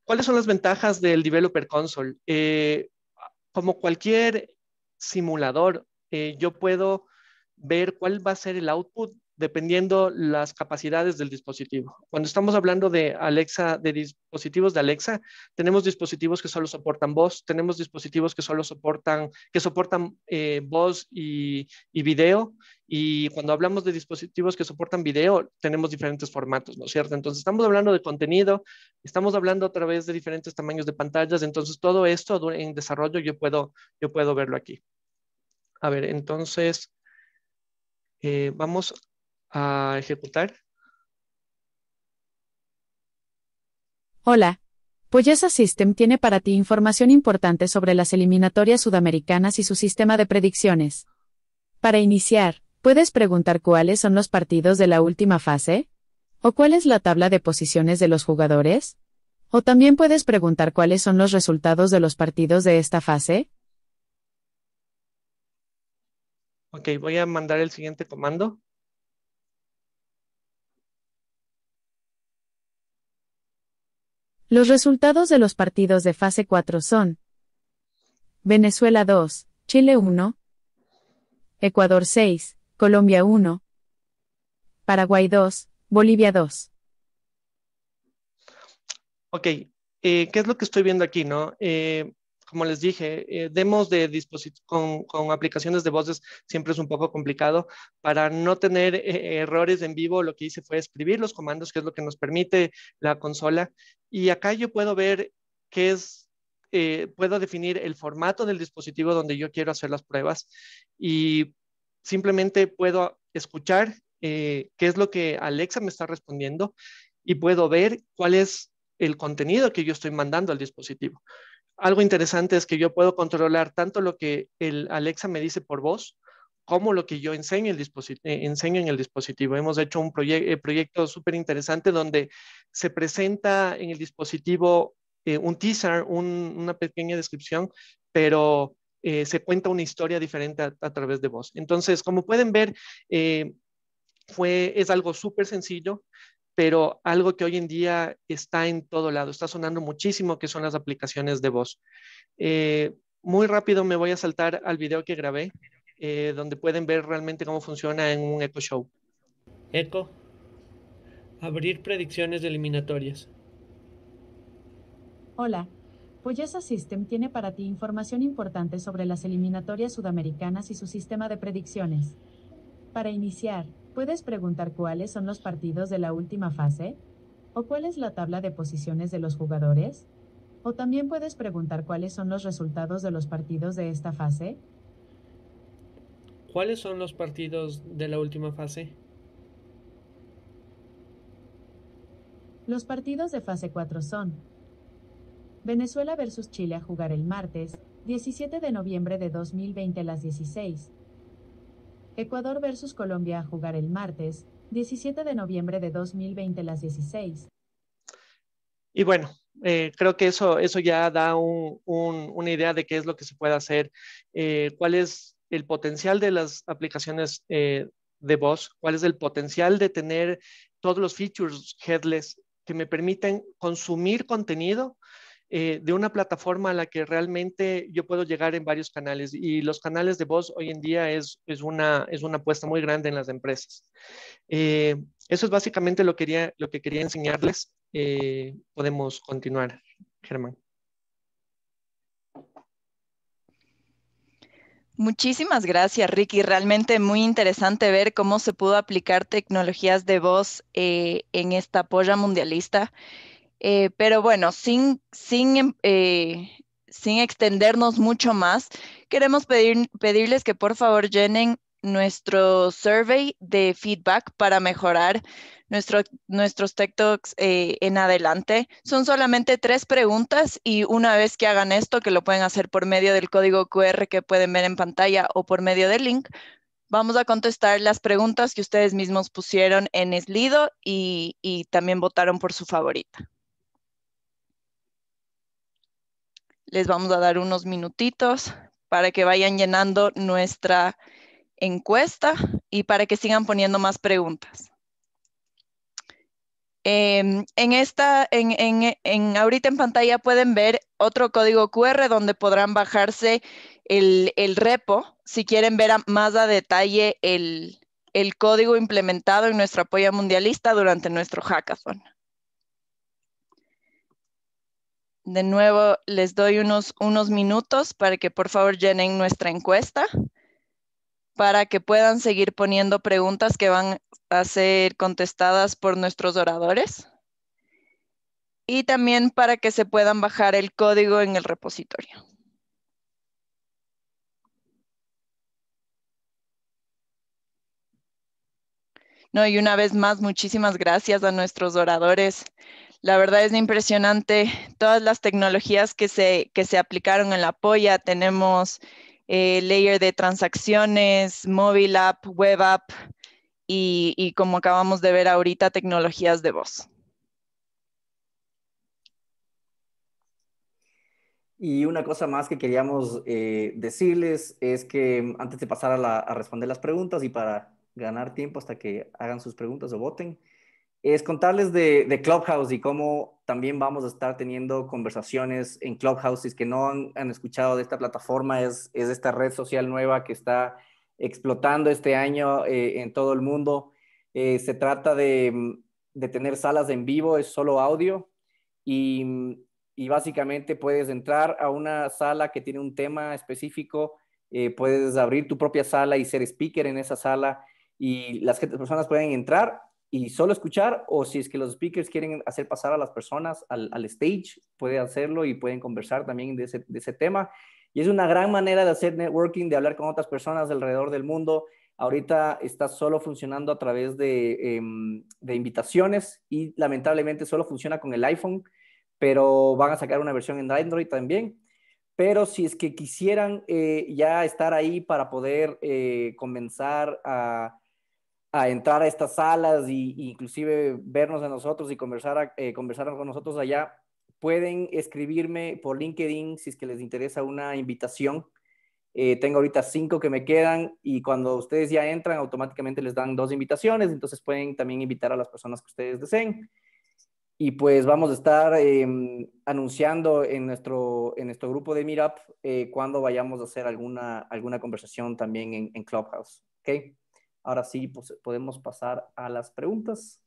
¿Cuáles son las ventajas del Developer Console? Eh, como cualquier simulador, eh, yo puedo ver cuál va a ser el output dependiendo las capacidades del dispositivo. Cuando estamos hablando de Alexa, de dispositivos de Alexa, tenemos dispositivos que solo soportan voz, tenemos dispositivos que solo soportan, que soportan eh, voz y, video, y cuando hablamos de dispositivos que soportan video, tenemos diferentes formatos, ¿no es cierto? Entonces estamos hablando de contenido, estamos hablando a través de diferentes tamaños de pantallas, entonces todo esto en desarrollo yo puedo, yo puedo verlo aquí. A ver, entonces... Eh, vamos a ejecutar. Hola. Poyesa System tiene para ti información importante sobre las eliminatorias sudamericanas y su sistema de predicciones. Para iniciar, ¿puedes preguntar cuáles son los partidos de la última fase? ¿O cuál es la tabla de posiciones de los jugadores? ¿O también puedes preguntar cuáles son los resultados de los partidos de esta fase? Ok, voy a mandar el siguiente comando. Los resultados de los partidos de fase 4 son Venezuela 2, Chile 1, Ecuador 6, Colombia 1, Paraguay 2, Bolivia 2. Ok, eh, ¿qué es lo que estoy viendo aquí, no? Eh, como les dije, eh, demos de dispositivos con, aplicaciones de voces siempre es un poco complicado. Para no tener eh, errores en vivo, lo que hice fue escribir los comandos, que es lo que nos permite la consola. Y acá yo puedo ver qué es eh, puedo definir el formato del dispositivo donde yo quiero hacer las pruebas y simplemente puedo escuchar qué es lo que Alexa me está respondiendo y puedo ver cuál es el contenido que yo estoy mandando al dispositivo algo interesante es que yo puedo controlar tanto lo que el Alexa me dice por voz como lo que yo enseño, el eh, enseño en el dispositivo. Hemos hecho un eh, proyecto súper interesante donde se presenta en el dispositivo eh, un teaser, una pequeña descripción, pero se cuenta una historia diferente a, través de voz. Entonces, como pueden ver, fue, es algo súper sencillo, pero algo que hoy en día está en todo lado, está sonando muchísimo, que son las aplicaciones de voz. Eh, muy rápido me voy a saltar al video que grabé, eh, donde pueden ver realmente cómo funciona en un Echo Show. Echo, abrir predicciones eliminatorias. Hola, Poyesa System tiene para ti información importante sobre las eliminatorias sudamericanas y su sistema de predicciones. Para iniciar, ¿Puedes preguntar cuáles son los partidos de la última fase? ¿O cuál es la tabla de posiciones de los jugadores? ¿O también puedes preguntar cuáles son los resultados de los partidos de esta fase? ¿Cuáles son los partidos de la última fase? Los partidos de fase 4 son Venezuela versus Chile a jugar el martes, 17 de noviembre de 2020 a las 16, Ecuador versus Colombia a jugar el martes, 17 de noviembre de 2020, las 16. Y bueno, eh, creo que eso, eso ya da una idea de qué es lo que se puede hacer, eh, cuál es el potencial de las aplicaciones eh, de voz, cuál es el potencial de tener todos los features headless que me permiten consumir contenido eh, de una plataforma a la que realmente yo puedo llegar en varios canales. Y los canales de voz hoy en día es, es una, apuesta muy grande en las empresas. Eh, eso es básicamente lo, quería, lo que quería enseñarles. Eh, podemos continuar, Germán. Muchísimas gracias, Ricky. Realmente muy interesante ver cómo se pudo aplicar tecnologías de voz en esta polla mundialista. Eh, pero bueno, sin, em, eh, sin, extendernos mucho más, queremos pedirles que por favor llenen nuestro survey de feedback para mejorar nuestro, nuestros TikToks eh, en adelante. Son solamente tres preguntas y una vez que hagan esto, que lo pueden hacer por medio del código QR que pueden ver en pantalla o por medio del link, vamos a contestar las preguntas que ustedes mismos pusieron en Slido y, y también votaron por su favorita. les vamos a dar unos minutitos para que vayan llenando nuestra encuesta y para que sigan poniendo más preguntas. Em, en esta, en, en, en, ahorita en pantalla pueden ver otro código QR donde podrán bajarse el, repo si quieren ver más a detalle el, el código implementado en nuestro apoyo mundialista durante nuestro hackathon de nuevo les doy unos, unos minutos para que por favor llenen nuestra encuesta, para que puedan seguir poniendo preguntas que van a ser contestadas por nuestros oradores y también para que se puedan bajar el código en el repositorio. No, y una vez más, muchísimas gracias a nuestros oradores la verdad es impresionante todas las tecnologías que se, que se aplicaron en la polla. Tenemos eh, layer de transacciones, móvil app, web app y, como acabamos de ver ahorita, tecnologías de voz. Y una cosa más que queríamos eh, decirles es que antes de pasar a, a, responder las preguntas y para ganar tiempo hasta que hagan sus preguntas o voten, es contarles de, de, Clubhouse y cómo también vamos a estar teniendo conversaciones en Clubhouse. que no han, escuchado de esta plataforma, es, esta red social nueva que está explotando este año eh, en todo el mundo. Eh, se trata mm, de, tener salas en vivo, es solo audio mm, y, básicamente puedes entrar a una sala que tiene un tema específico, eh, puedes abrir tu propia sala y ser speaker en esa sala y las personas pueden entrar y solo escuchar o si es que los speakers quieren hacer pasar a las personas al, stage, pueden hacerlo y pueden conversar también de ese, tema. Y es una gran manera de hacer networking, de hablar con otras personas alrededor del mundo. Ahorita está solo funcionando a través em, de, invitaciones y lamentablemente solo funciona con el iPhone, pero van a sacar una versión en Android también pero si es que quisieran eh, ya estar ahí para poder eh, comenzar a, a entrar a estas salas e inclusive vernos a nosotros y conversar, eh, conversar con nosotros allá, pueden escribirme por LinkedIn si es que les interesa una invitación. Eh, tengo ahorita cinco que me quedan y cuando ustedes ya entran, automáticamente les dan dos invitaciones, entonces pueden también invitar a las personas que ustedes deseen. Y pues vamos a estar em, anunciando en nuestro, en nuestro grupo de Meetup eh, cuando vayamos a hacer alguna, alguna conversación también en, en Clubhouse. ¿okay? Ahora sí, pues, podemos pasar a las preguntas.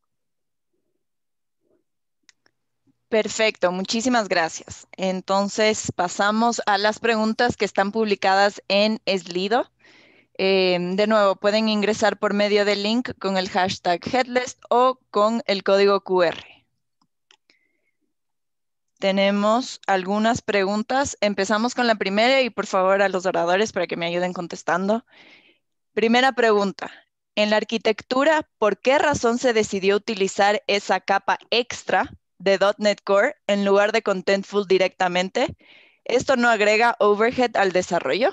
Perfecto, muchísimas gracias. Entonces pasamos a las preguntas que están publicadas en Slido. Em, de nuevo, pueden ingresar por medio del link con el hashtag headless o con el código QR. Tenemos algunas preguntas. Empezamos con la primera y por favor a los oradores para que me ayuden contestando. Primera pregunta. En la arquitectura, ¿por qué razón se decidió utilizar esa capa extra de .NET Core en lugar de Contentful directamente? ¿Esto no agrega overhead al desarrollo?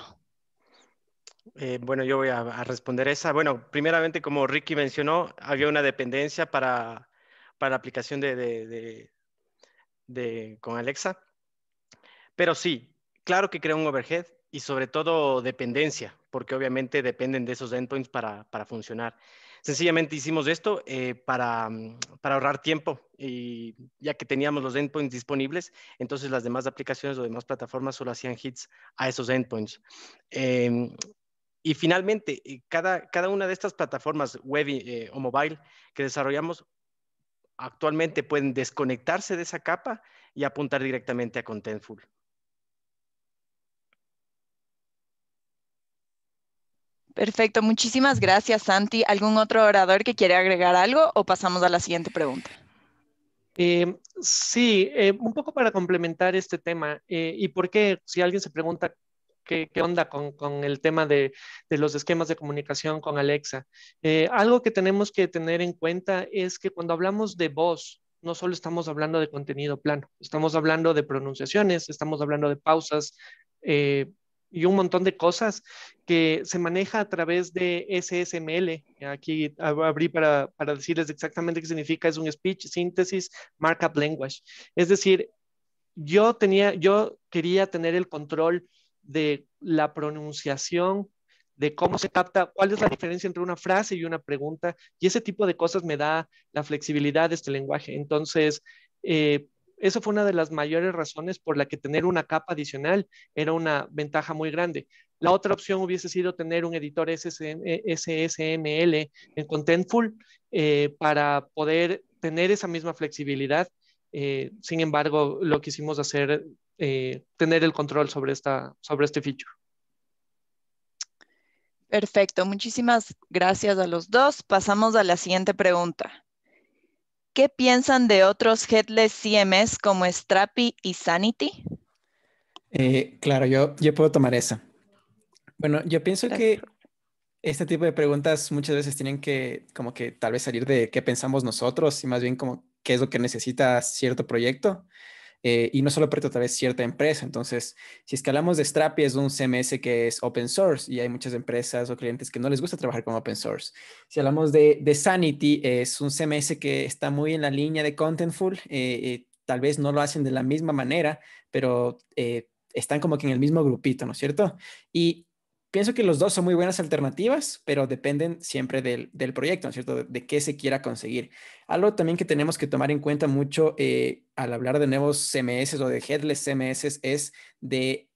Eh, bueno, yo voy a, responder esa. Bueno, primeramente, como Ricky mencionó, había una dependencia para, la aplicación de, con Alexa. Pero sí, claro que crea un overhead y sobre todo dependencia porque obviamente dependen de esos endpoints para, funcionar. Sencillamente hicimos esto eh, mm, para, ahorrar tiempo y ya que teníamos los endpoints disponibles, entonces las demás aplicaciones o demás plataformas solo hacían hits a esos endpoints. Em, y finalmente, eh, cada, cada una de estas plataformas web eh, o mobile que desarrollamos actualmente pueden desconectarse de esa capa y apuntar directamente a Contentful. Perfecto, muchísimas gracias, Santi. ¿Algún otro orador que quiera agregar algo o pasamos a la siguiente pregunta? Eh, sí, eh, un poco para complementar este tema eh, y por qué, si alguien se pregunta qué, onda con, el tema de, los esquemas de comunicación con Alexa, algo que tenemos que tener en cuenta es que cuando hablamos de voz, no solo estamos hablando de contenido plano, estamos hablando de pronunciaciones, estamos hablando de pausas, y un montón de cosas que se maneja a través de SSML. Aquí abrí para, para decirles exactamente qué significa. Es un Speech Synthesis Markup Language. Es decir, yo, tenía, yo quería tener el control de la pronunciación, de cómo se capta, cuál es la diferencia entre una frase y una pregunta. Y ese tipo de cosas me da la flexibilidad de este lenguaje. Entonces, eh, eso fue una de las mayores razones por la que tener una capa adicional era una ventaja muy grande. La otra opción hubiese sido tener un editor SSML eh, en Contentful eh, para poder tener esa misma flexibilidad. Eh, sin embargo, lo quisimos hacer, tener el control sobre, esta, sobre este feature. Perfecto, muchísimas gracias a los dos. Pasamos a la siguiente pregunta. ¿Qué piensan de otros headless CMS como Strapi y Sanity? Eh, claro, yo, yo puedo tomar esa. Bueno, yo pienso que este tipo de preguntas muchas veces tienen que como que tal vez salir de qué pensamos nosotros y más bien como qué es lo que necesita cierto proyecto. Eh, y no solo por a vez cierta empresa. Entonces, si es que hablamos de Strapi, es un CMS que es open source y hay muchas empresas o clientes que no les gusta trabajar con open source. Si hablamos de, Sanity, es un CMS que está muy en la línea de Contentful. Eh, eh, tal vez no lo hacen de la misma manera, pero están como que en el mismo grupito, ¿no es cierto? Y pienso que los dos son muy buenas alternativas, pero dependen siempre del, proyecto, ¿no es cierto? De, qué se quiera conseguir. Algo también que tenemos que tomar en cuenta mucho eh, al hablar de nuevos CMS o de headless CMS es de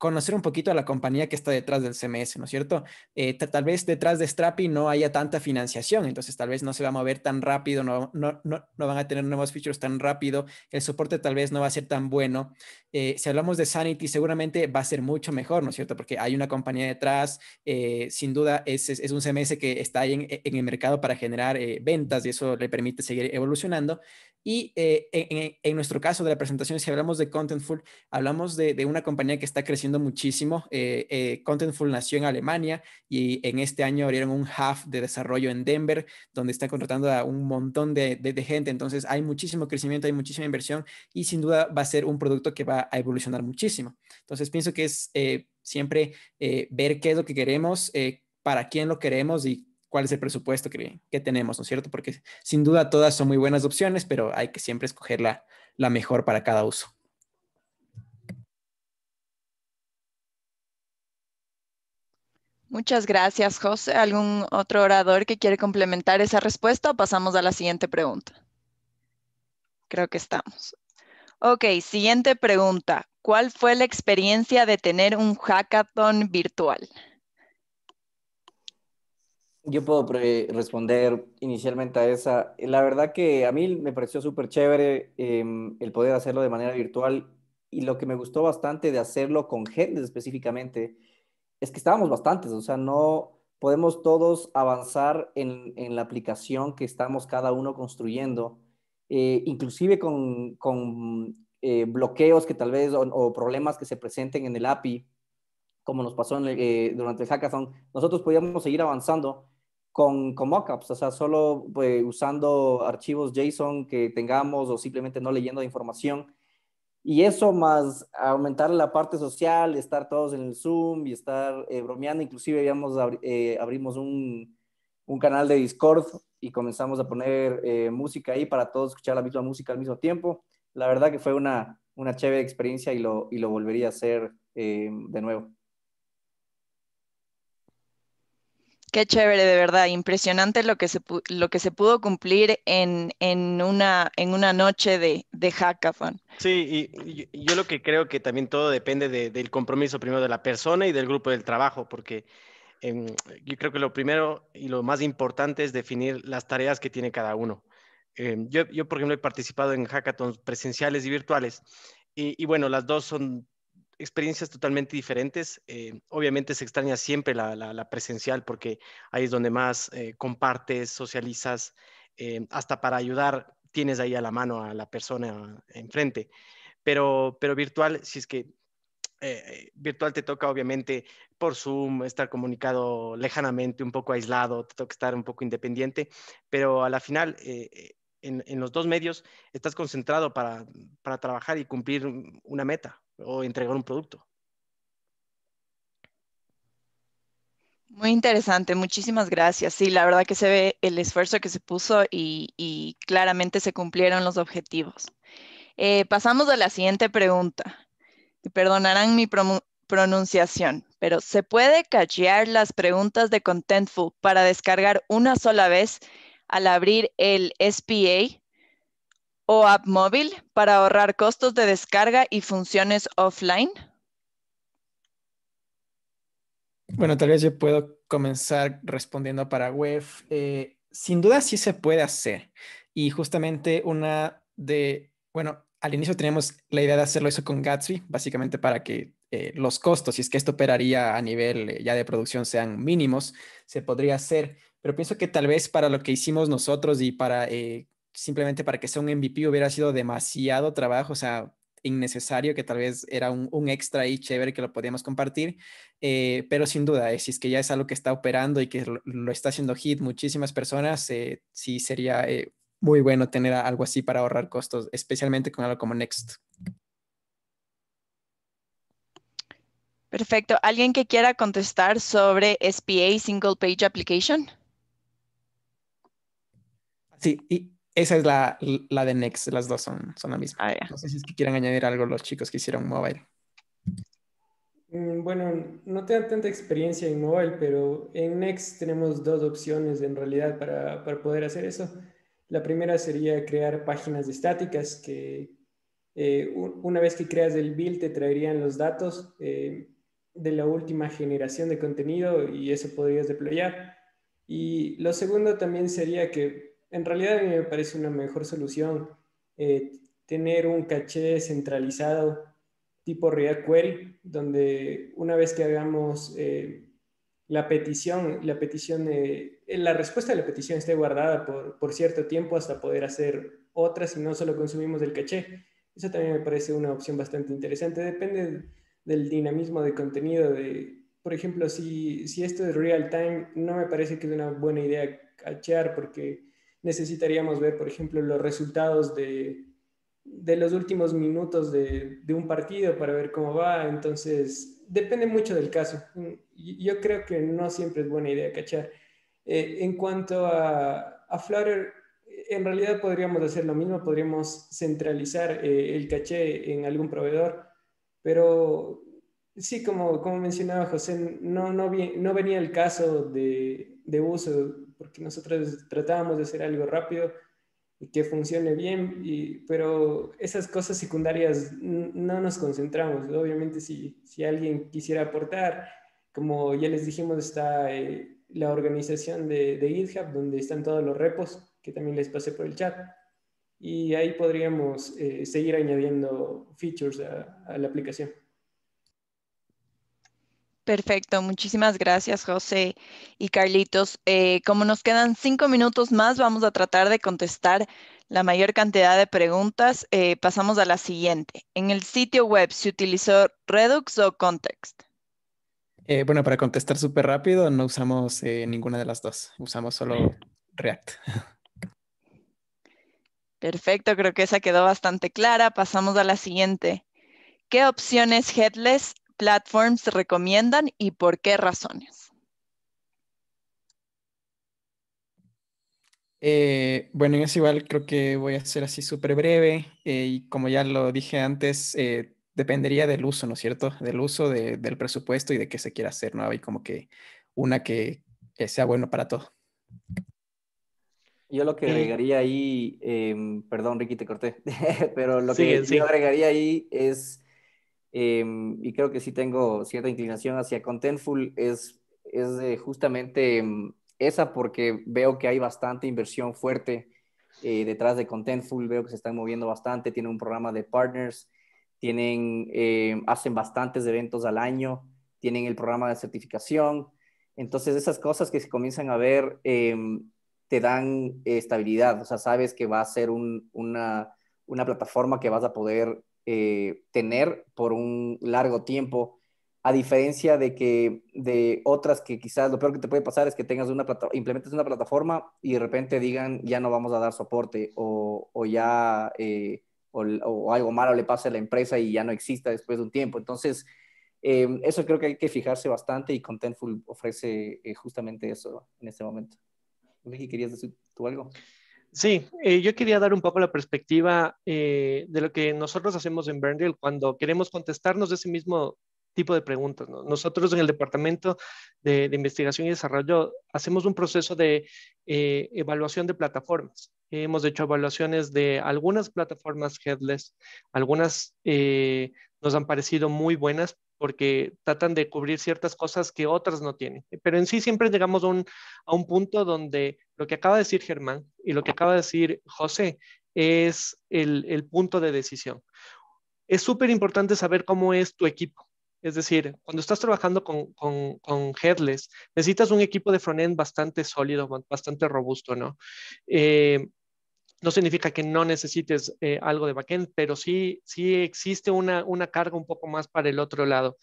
conocer un poquito a la compañía que está detrás del CMS, ¿no es cierto? Eh, tal vez detrás de Strapi no haya tanta financiación, entonces tal vez no se va a mover tan rápido, no, no, van a tener nuevos features tan rápido, el soporte tal vez no va a ser tan bueno. Eh, si hablamos de Sanity, seguramente va a ser mucho mejor, ¿no es cierto? Porque hay una compañía detrás, eh, sin duda es, es, un CMS que está ahí en el mercado para generar ventas y eso le permite seguir evolucionando. Y eh, en, nuestro caso de la presentación, si hablamos de Contentful, hablamos de, una compañía que está creciendo muchísimo. Eh, eh, Contentful nació en Alemania y en este año abrieron un hub de desarrollo en Denver, donde está contratando a un montón de, de, gente. Entonces hay muchísimo crecimiento, hay muchísima inversión y sin duda va a ser un producto que va a evolucionar muchísimo. Entonces pienso que es siempre ver qué es lo que queremos, para quién lo queremos y cuál es el presupuesto que, tenemos, ¿no es cierto? Porque sin duda todas son muy buenas opciones, pero hay que siempre escoger la, la mejor para cada uso. Muchas gracias, José. ¿Algún otro orador que quiere complementar esa respuesta o pasamos a la siguiente pregunta? Creo que estamos. Ok, siguiente pregunta. ¿Cuál fue la experiencia de tener un hackathon virtual? Yo puedo responder inicialmente a esa. La verdad que a mí me pareció súper chévere em, el poder hacerlo de manera virtual y lo que me gustó bastante de hacerlo con gente específicamente es que estábamos bastantes, o sea, no podemos todos avanzar en, la aplicación que estamos cada uno construyendo, eh, inclusive con, eh, bloqueos que tal vez o problemas que se presenten en el API como nos pasó eh, durante el hackathon, nosotros podíamos seguir avanzando con, con mockups, o sea, solo pues, usando archivos JSON que tengamos o simplemente no leyendo información. Y eso más aumentar la parte social, estar todos en el Zoom y estar eh, bromeando, inclusive eh, abrimos un, un, canal de Discord y comenzamos a poner música ahí para todos escuchar la misma música al mismo tiempo. La verdad que fue una, una chévere experiencia y lo, y lo volvería a hacer de nuevo. Qué chévere, de verdad, impresionante lo que se, lo que se pudo cumplir en, en una, en una noche de, de hackathon. Sí, y, yo lo que creo que también todo depende del compromiso primero de la persona y del grupo del trabajo, porque em, yo creo que lo primero y lo más importante es definir las tareas que tiene cada uno. Em, yo, yo, por ejemplo, he participado en hackathons presenciales y virtuales, y, y bueno, las dos son experiencias totalmente diferentes. Eh, obviamente se extraña siempre la, presencial porque ahí es donde más eh, compartes, socializas, eh, hasta para ayudar tienes ahí a la mano a la persona enfrente. Pero, pero virtual, si es que virtual te toca obviamente por Zoom, estar comunicado lejanamente, un poco aislado, te toca estar un poco independiente, pero a la final... En, los dos medios estás concentrado para trabajar y cumplir una meta o entregar un producto. Muy interesante, muchísimas gracias. Sí, la verdad que se ve el esfuerzo que se puso y, claramente se cumplieron los objetivos. Eh, pasamos a la siguiente pregunta. Perdonarán mi pronunciación, pero ¿se puede cachear las preguntas de Contentful para descargar una sola vez al abrir el SPA? o app móvil para ahorrar costos de descarga y funciones offline? Bueno, tal vez yo puedo comenzar respondiendo para web. Eh, sin duda sí se puede hacer. Y justamente una de, bueno, al inicio teníamos la idea de hacerlo eso con Gatsby, básicamente para que eh, los costos, si es que esto operaría a nivel eh, ya de producción, sean mínimos, se podría hacer. Pero pienso que tal vez para lo que hicimos nosotros y para simplemente para que sea un MVP hubiera sido demasiado trabajo, o sea, innecesario, que tal vez era un, extra y chévere que lo podíamos compartir, eh, pero sin duda, eh, si es que ya es algo que está operando y que lo, está haciendo hit muchísimas personas, eh, sí sería muy bueno tener algo así para ahorrar costos, especialmente con algo como Next. Perfecto. ¿Alguien que quiera contestar sobre SPA Single Page Application? Sí, y esa es la, de Next, las dos son, son la misma. Ah, no sé si es que quieran añadir algo los chicos que hicieron mobile. Mm, bueno, no tengo tanta experiencia en mobile, pero en Next tenemos dos opciones en realidad para, poder hacer eso. La primera sería crear páginas estáticas que eh, una vez que creas el build te traerían los datos eh, de la última generación de contenido y eso podrías deployar. Y lo segundo también sería que en realidad a mí me parece una mejor solución eh, tener un caché centralizado tipo React Query, donde una vez que hagamos eh, la petición, la petición, eh, la respuesta de la petición esté guardada por, por, cierto tiempo hasta poder hacer otras y no solo consumimos el caché. Eso también me parece una opción bastante interesante. Depende del dinamismo de contenido. De, por ejemplo, si, si esto es real time, no me parece que es una buena idea cachear porque necesitaríamos ver, por ejemplo, los resultados de, de los últimos minutos de, de, un partido para ver cómo va. Entonces, depende mucho del caso. Yo creo que no siempre es buena idea cachar. Eh, en cuanto a, a Flutter, en realidad podríamos hacer lo mismo, podríamos centralizar eh, el caché en algún proveedor, pero sí, como, como mencionaba José, no, no, no venía el caso de, de uso porque nosotros tratábamos de hacer algo rápido y que funcione bien, y, pero esas cosas secundarias no nos concentramos. Obviamente si, si alguien quisiera aportar, como ya les dijimos, está eh, la organización de, GitHub, donde están todos los repos, que también les pasé por el chat. Y ahí podríamos eh, seguir añadiendo features a la aplicación. Perfecto, muchísimas gracias José y Carlitos. Eh, como nos quedan cinco minutos más, vamos a tratar de contestar la mayor cantidad de preguntas. Eh, pasamos a la siguiente. En el sitio web, ¿se utilizó Redux o Context? Eh, bueno, para contestar súper rápido, no usamos ninguna de las dos, usamos solo React. Perfecto, creo que esa quedó bastante clara. Pasamos a la siguiente. ¿Qué opciones headless platforms recomiendan y por qué razones? Eh, bueno, en igual creo que voy a ser así súper breve eh, y como ya lo dije antes, eh, dependería del uso, ¿no es cierto? Del uso del presupuesto y de qué se quiera hacer, ¿no? Hay como que una que, sea bueno para todo. Yo lo que agregaría ahí, em, perdón Ricky, te corté, pero lo que yo agregaría ahí es Em, y creo que sí tengo cierta inclinación hacia Contentful, es, es justamente em, esa porque veo que hay bastante inversión fuerte eh, detrás de Contentful, veo que se están moviendo bastante, tienen un programa de partners, tienen, em, hacen bastantes eventos al año, tienen el programa de certificación, entonces esas cosas que se comienzan a ver te dan estabilidad, o sea, sabes que va a ser una plataforma que vas a poder eh, tener por un largo tiempo, a diferencia de que de otras que quizás lo peor que te puede pasar es que tengas una implementes una plataforma y de repente digan ya no vamos a dar soporte o, ya eh, o, algo malo le pase a la empresa y ya no exista después de un tiempo. Entonces, em, eso creo que hay que fijarse bastante y Contentful ofrece eh, justamente eso en este momento. ¿querías decir tú algo? Sí, eh, yo quería dar un poco la perspectiva eh, de lo que nosotros hacemos en Berndale cuando queremos contestarnos ese mismo tipo de preguntas. Nosotros en el Departamento de, Investigación y Desarrollo hacemos un proceso de eh, evaluación de plataformas. Hemos hecho evaluaciones de algunas plataformas headless, algunas nos han parecido muy buenas, porque tratan de cubrir ciertas cosas que otras no tienen. Pero en sí siempre llegamos a un, a un punto donde lo que acaba de decir Germán y lo que acaba de decir José es el, el punto de decisión. Es súper importante saber cómo es tu equipo. Es decir, cuando estás trabajando con, con, headless, necesitas un equipo de frontend bastante sólido, bastante robusto, ¿no? Eh, no significa que no necesites eh, algo de backend, pero sí, sí existe una, carga un poco más para el otro lado.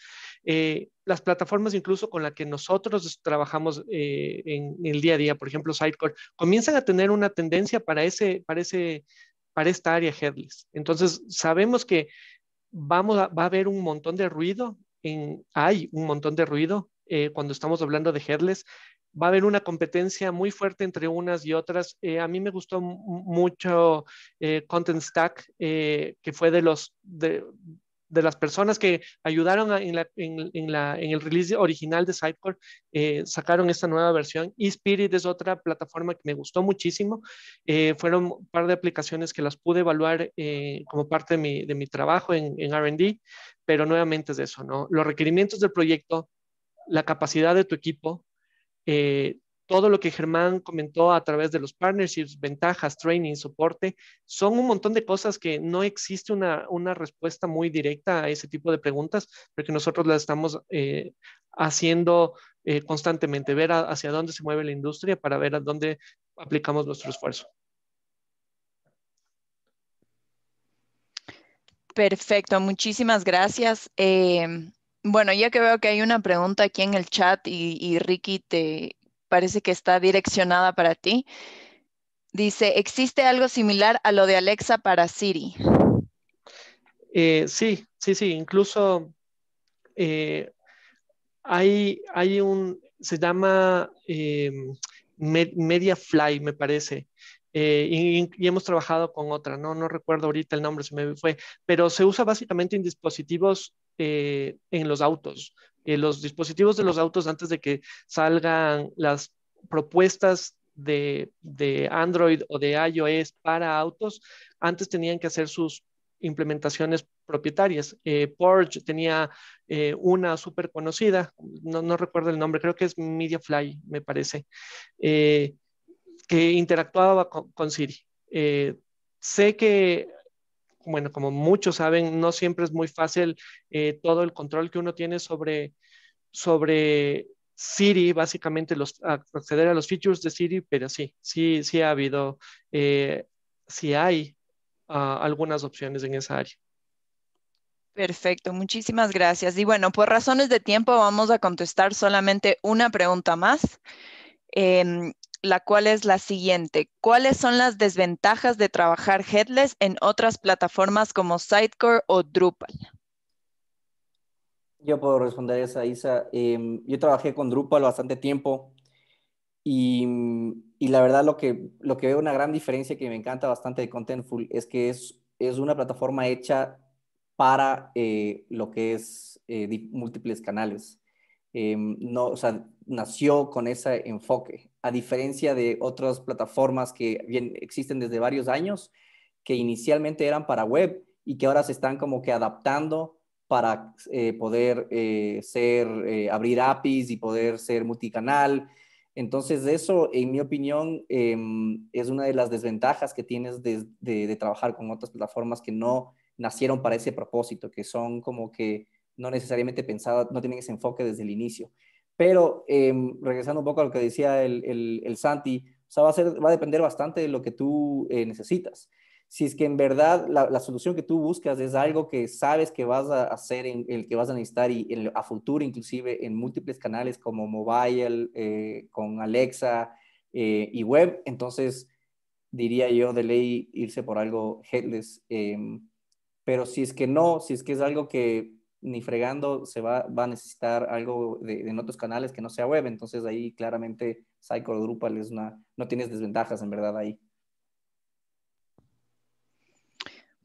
Eh, las plataformas incluso con las que nosotros trabajamos eh, en, el día a día, por ejemplo Sitecore, comienzan a tener una tendencia para, ese, para, para esta área headless. Entonces, sabemos que vamos va a haber un montón de ruido, en, hay un montón de ruido cuando estamos hablando de headless, va a haber una competencia muy fuerte entre unas y otras. Eh, a mí me gustó mucho eh, Content Stack, eh, que fue de los... De, las personas que ayudaron en, el release original de Sitecore. sacaron esta nueva versión. y Spirit es otra plataforma que me gustó muchísimo. fueron un par de aplicaciones que las pude evaluar como parte de mi, trabajo en, RD, pero nuevamente es de eso, ¿no? Los requerimientos del proyecto, la capacidad de tu equipo, eh, todo lo que Germán comentó a través de los partnerships, ventajas, training, soporte, son un montón de cosas que no existe una, respuesta muy directa a ese tipo de preguntas, porque nosotros las estamos eh, haciendo eh, constantemente, ver hacia dónde se mueve la industria para ver a dónde aplicamos nuestro esfuerzo. Perfecto, muchísimas gracias. Em, bueno, ya que veo que hay una pregunta aquí en el chat y, Ricky te parece que está direccionada para ti. Dice, ¿existe algo similar a lo de Alexa para Siri? Eh, sí, sí, sí. Incluso eh, hay, hay un, se llama eh, Mediafly, me parece. y, hemos trabajado con otra, ¿no? no recuerdo ahorita el nombre, se me fue, pero se usa básicamente en dispositivos eh, en los autos. Eh, los dispositivos de los autos antes de que salgan las propuestas de, Android o de iOS para autos, antes tenían que hacer sus implementaciones propietarias. Eh, Porsche tenía eh, una súper conocida, no, recuerdo el nombre, creo que es MediaFly, me parece, que interactuaba con, con Siri. sé que bueno, como muchos saben, no siempre es muy fácil eh, todo el control que uno tiene sobre, sobre Siri, básicamente acceder a los features de Siri, pero sí, sí, sí ha habido, eh, sí hay ah, algunas opciones en esa área. Perfecto, muchísimas gracias. Y bueno, por razones de tiempo vamos a contestar solamente una pregunta más. Em, la cual es la siguiente. ¿Cuáles son las desventajas de trabajar headless en otras plataformas como Sitecore o Drupal? Yo puedo responder esa, Isa. Em, yo trabajé con Drupal bastante tiempo y, la verdad lo que, lo que veo una gran diferencia que me encanta bastante de Contentful es que es, una plataforma hecha para eh, lo que es eh, múltiples canales. Em, no, o sea, nació con ese enfoque a diferencia de otras plataformas que bien, existen desde varios años, que inicialmente eran para web y que ahora se están como que adaptando para eh, poder eh, ser, eh, abrir APIs y poder ser multicanal. Entonces, eso, en mi opinión, em, es una de las desventajas que tienes de, de, trabajar con otras plataformas que no nacieron para ese propósito, que son como que no necesariamente pensadas, no tienen ese enfoque desde el inicio. Pero em, regresando un poco a lo que decía el, Santi, va, a ser, va a depender bastante de lo que tú eh, necesitas. Si es que en verdad la, solución que tú buscas es algo que sabes que vas a hacer, en, el que vas a necesitar y a futuro inclusive en múltiples canales como mobile, eh, con Alexa eh, y web, entonces diría yo de ley irse por algo headless. Em, pero si es que no, si es que es algo que ni fregando se va, va a necesitar algo de, en otros canales que no sea web. Entonces ahí claramente Cycle Drupal es una, no tienes desventajas en verdad ahí.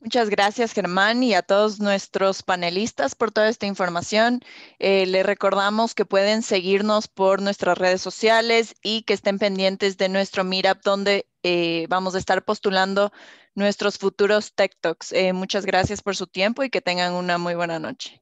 Muchas gracias, Germán, y a todos nuestros panelistas por toda esta información. Eh, les recordamos que pueden seguirnos por nuestras redes sociales y que estén pendientes de nuestro Meetup, donde eh, vamos a estar postulando nuestros futuros Tech Talks. Eh, muchas gracias por su tiempo y que tengan una muy buena noche.